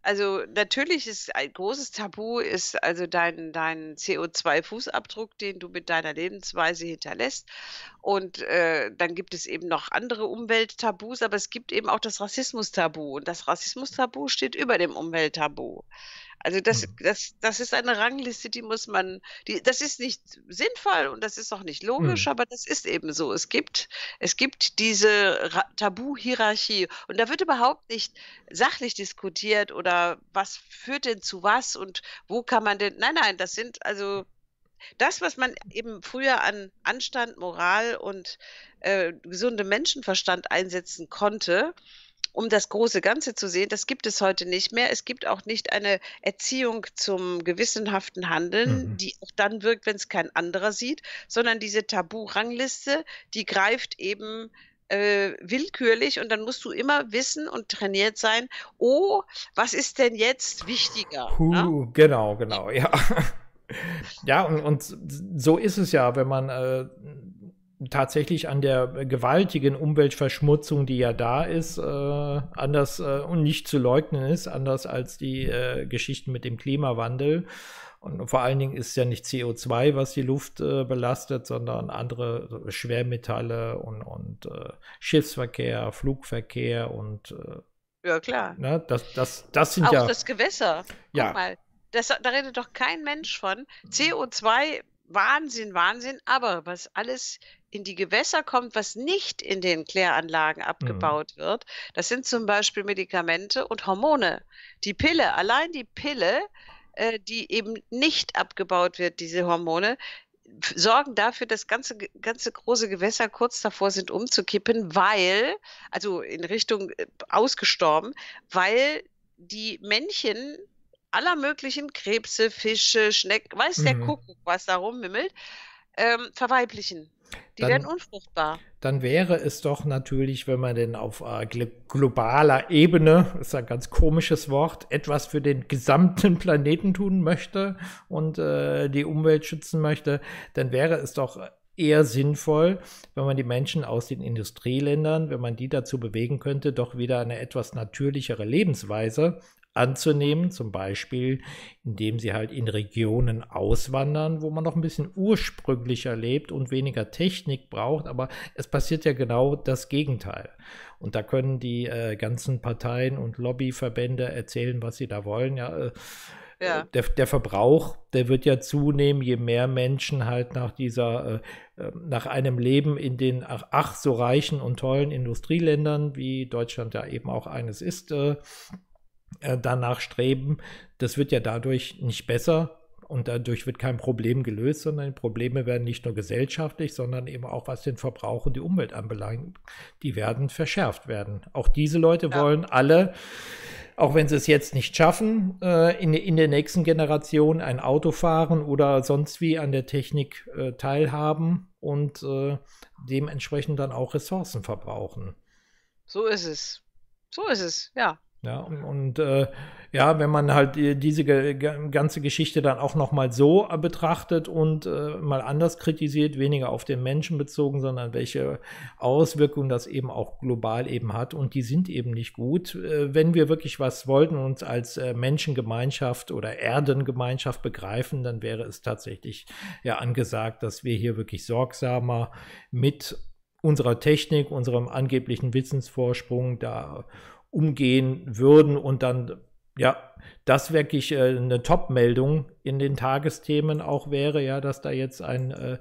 Also natürlich ist ein großes Tabu ist also dein, dein CO2-Fußabdruck, den du mit deiner Lebensweise hinterlässt. Und äh, dann gibt es eben noch andere Umwelttabus, aber es gibt eben auch das Rassismus-Tabu. Und das Rassismus-Tabu steht über dem Umwelttabu. Also das, mhm. das, das ist eine Rangliste, die muss man, die, das ist nicht sinnvoll und das ist auch nicht logisch, mhm. aber das ist eben so. Es gibt, es gibt diese Tabu-Hierarchie und da wird überhaupt nicht sachlich diskutiert oder was führt denn zu was und wo kann man denn, nein, nein, das sind also das, was man eben früher an Anstand, Moral und äh, gesundem Menschenverstand einsetzen konnte, um das große Ganze zu sehen. Das gibt es heute nicht mehr. Es gibt auch nicht eine Erziehung zum gewissenhaften Handeln, mhm. die auch dann wirkt, wenn es kein anderer sieht, sondern diese Tabu-Rangliste, die greift eben äh, willkürlich und dann musst du immer wissen und trainiert sein, oh, was ist denn jetzt wichtiger? Huh, ne? genau, genau, ja. ja, und, und, so ist es ja, wenn man äh, tatsächlich an der gewaltigen Umweltverschmutzung, die ja da ist, äh, anders äh, und nicht zu leugnen ist, anders als die äh, Geschichten mit dem Klimawandel. Und vor allen Dingen ist ja nicht CO2, was die Luft äh, belastet, sondern andere Schwermetalle und, und äh, Schiffsverkehr, Flugverkehr und äh, ja klar. Ne, das, das, das sind Auch ja das Gewässer. Guck ja. mal, das, da redet doch kein Mensch von. Mhm. CO2 Wahnsinn, Wahnsinn. Aber was alles in die Gewässer kommt, was nicht in den Kläranlagen mhm. abgebaut mhm. wird, das sind zum Beispiel Medikamente und Hormone. Die Pille, allein die Pille, äh, die eben nicht abgebaut wird, diese Hormone, sorgen dafür, dass ganze, ganze große Gewässer kurz davor sind umzukippen, weil, also in Richtung äh, ausgestorben, weil die Männchen aller möglichen Krebse, Fische, Schnecken, weiß mhm. der Kuckuck, was da rumwimmelt, ähm, verweiblichen. Die dann, werden unfruchtbar. Dann wäre es doch natürlich, wenn man denn auf äh, globaler Ebene, ist ein ganz komisches Wort, etwas für den gesamten Planeten tun möchte und äh, die Umwelt schützen möchte, dann wäre es doch eher sinnvoll, wenn man die Menschen aus den Industrieländern, wenn man die dazu bewegen könnte, doch wieder eine etwas natürlichere Lebensweise anzunehmen, zum Beispiel indem sie halt in Regionen auswandern, wo man noch ein bisschen ursprünglicher lebt und weniger Technik braucht, aber es passiert ja genau das Gegenteil. Und da können die äh, ganzen Parteien und Lobbyverbände erzählen, was sie da wollen. Ja, äh, ja. Äh, der, der, Verbrauch, der wird ja zunehmen, je mehr Menschen halt nach dieser, äh, ähm, nach einem Leben in den ach, ach, so reichen und tollen Industrieländern, wie Deutschland ja eben auch eines ist, äh, äh, danach streben, das wird ja dadurch nicht besser und dadurch wird kein Problem gelöst, sondern Probleme werden nicht nur gesellschaftlich, sondern eben auch was den Verbrauch und die Umwelt anbelangt, die werden verschärft werden. Auch diese Leute ja. wollen alle auch wenn sie es jetzt nicht schaffen, äh, in, in, der nächsten Generation ein Auto fahren oder sonst wie an der Technik äh, teilhaben und dementsprechend dann auch Ressourcen verbrauchen. So ist es. So ist es, ja. Ja, und äh, ja, wenn man halt diese ganze Geschichte dann auch nochmal so äh, betrachtet und äh, mal anders kritisiert, weniger auf den Menschen bezogen, sondern welche Auswirkungen das eben auch global eben hat. Und die sind eben nicht gut. Äh, wenn wir wirklich was wollten und uns als äh, Menschengemeinschaft oder Erdengemeinschaft begreifen, dann wäre es tatsächlich ja angesagt, dass wir hier wirklich sorgsamer mit unserer Technik, unserem angeblichen Wissensvorsprung da umgehen würden und dann, ja, das wirklich äh, eine Top-Meldung in den Tagesthemen auch wäre, ja, dass da jetzt ein äh,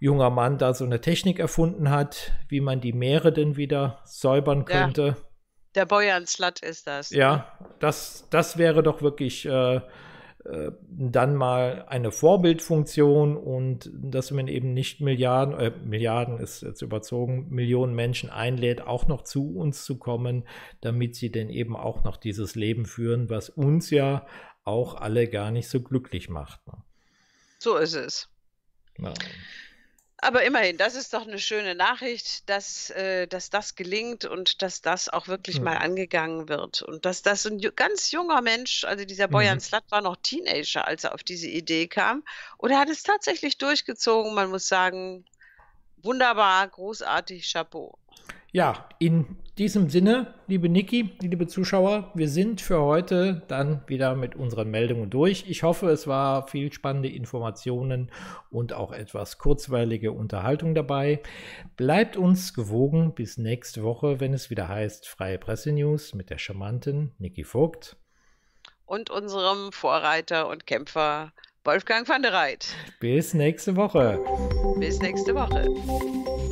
junger Mann da so eine Technik erfunden hat, wie man die Meere denn wieder säubern könnte. Ja, der Beuernslatt ist das. Ja, das, das wäre doch wirklich äh, äh, dann mal eine Vorbildfunktion und dass man eben nicht Milliarden, äh, Milliarden ist jetzt überzogen, Millionen Menschen einlädt, auch noch zu uns zu kommen, damit sie denn eben auch noch dieses Leben führen, was uns ja auch alle gar nicht so glücklich macht. Ne? So ist es. Ja. Aber immerhin, das ist doch eine schöne Nachricht, dass, äh, dass das gelingt und dass das auch wirklich ja. Hm. mal angegangen wird. Und dass das ein ganz junger Mensch, also dieser Boyan mhm. Slat war noch Teenager, als er auf diese Idee kam. Und er hat es tatsächlich durchgezogen. Man muss sagen, wunderbar, großartig, Chapeau. Ja, in diesem Sinne, liebe Niki, liebe Zuschauer, wir sind für heute dann wieder mit unseren Meldungen durch. Ich hoffe, es war viel spannende Informationen und auch etwas kurzweilige Unterhaltung dabei. Bleibt uns gewogen bis nächste Woche, wenn es wieder heißt Freie Presse News mit der charmanten Niki Vogt und unserem Vorreiter und Kämpfer Wolfgang van der Reit. Bis nächste Woche. Bis nächste Woche.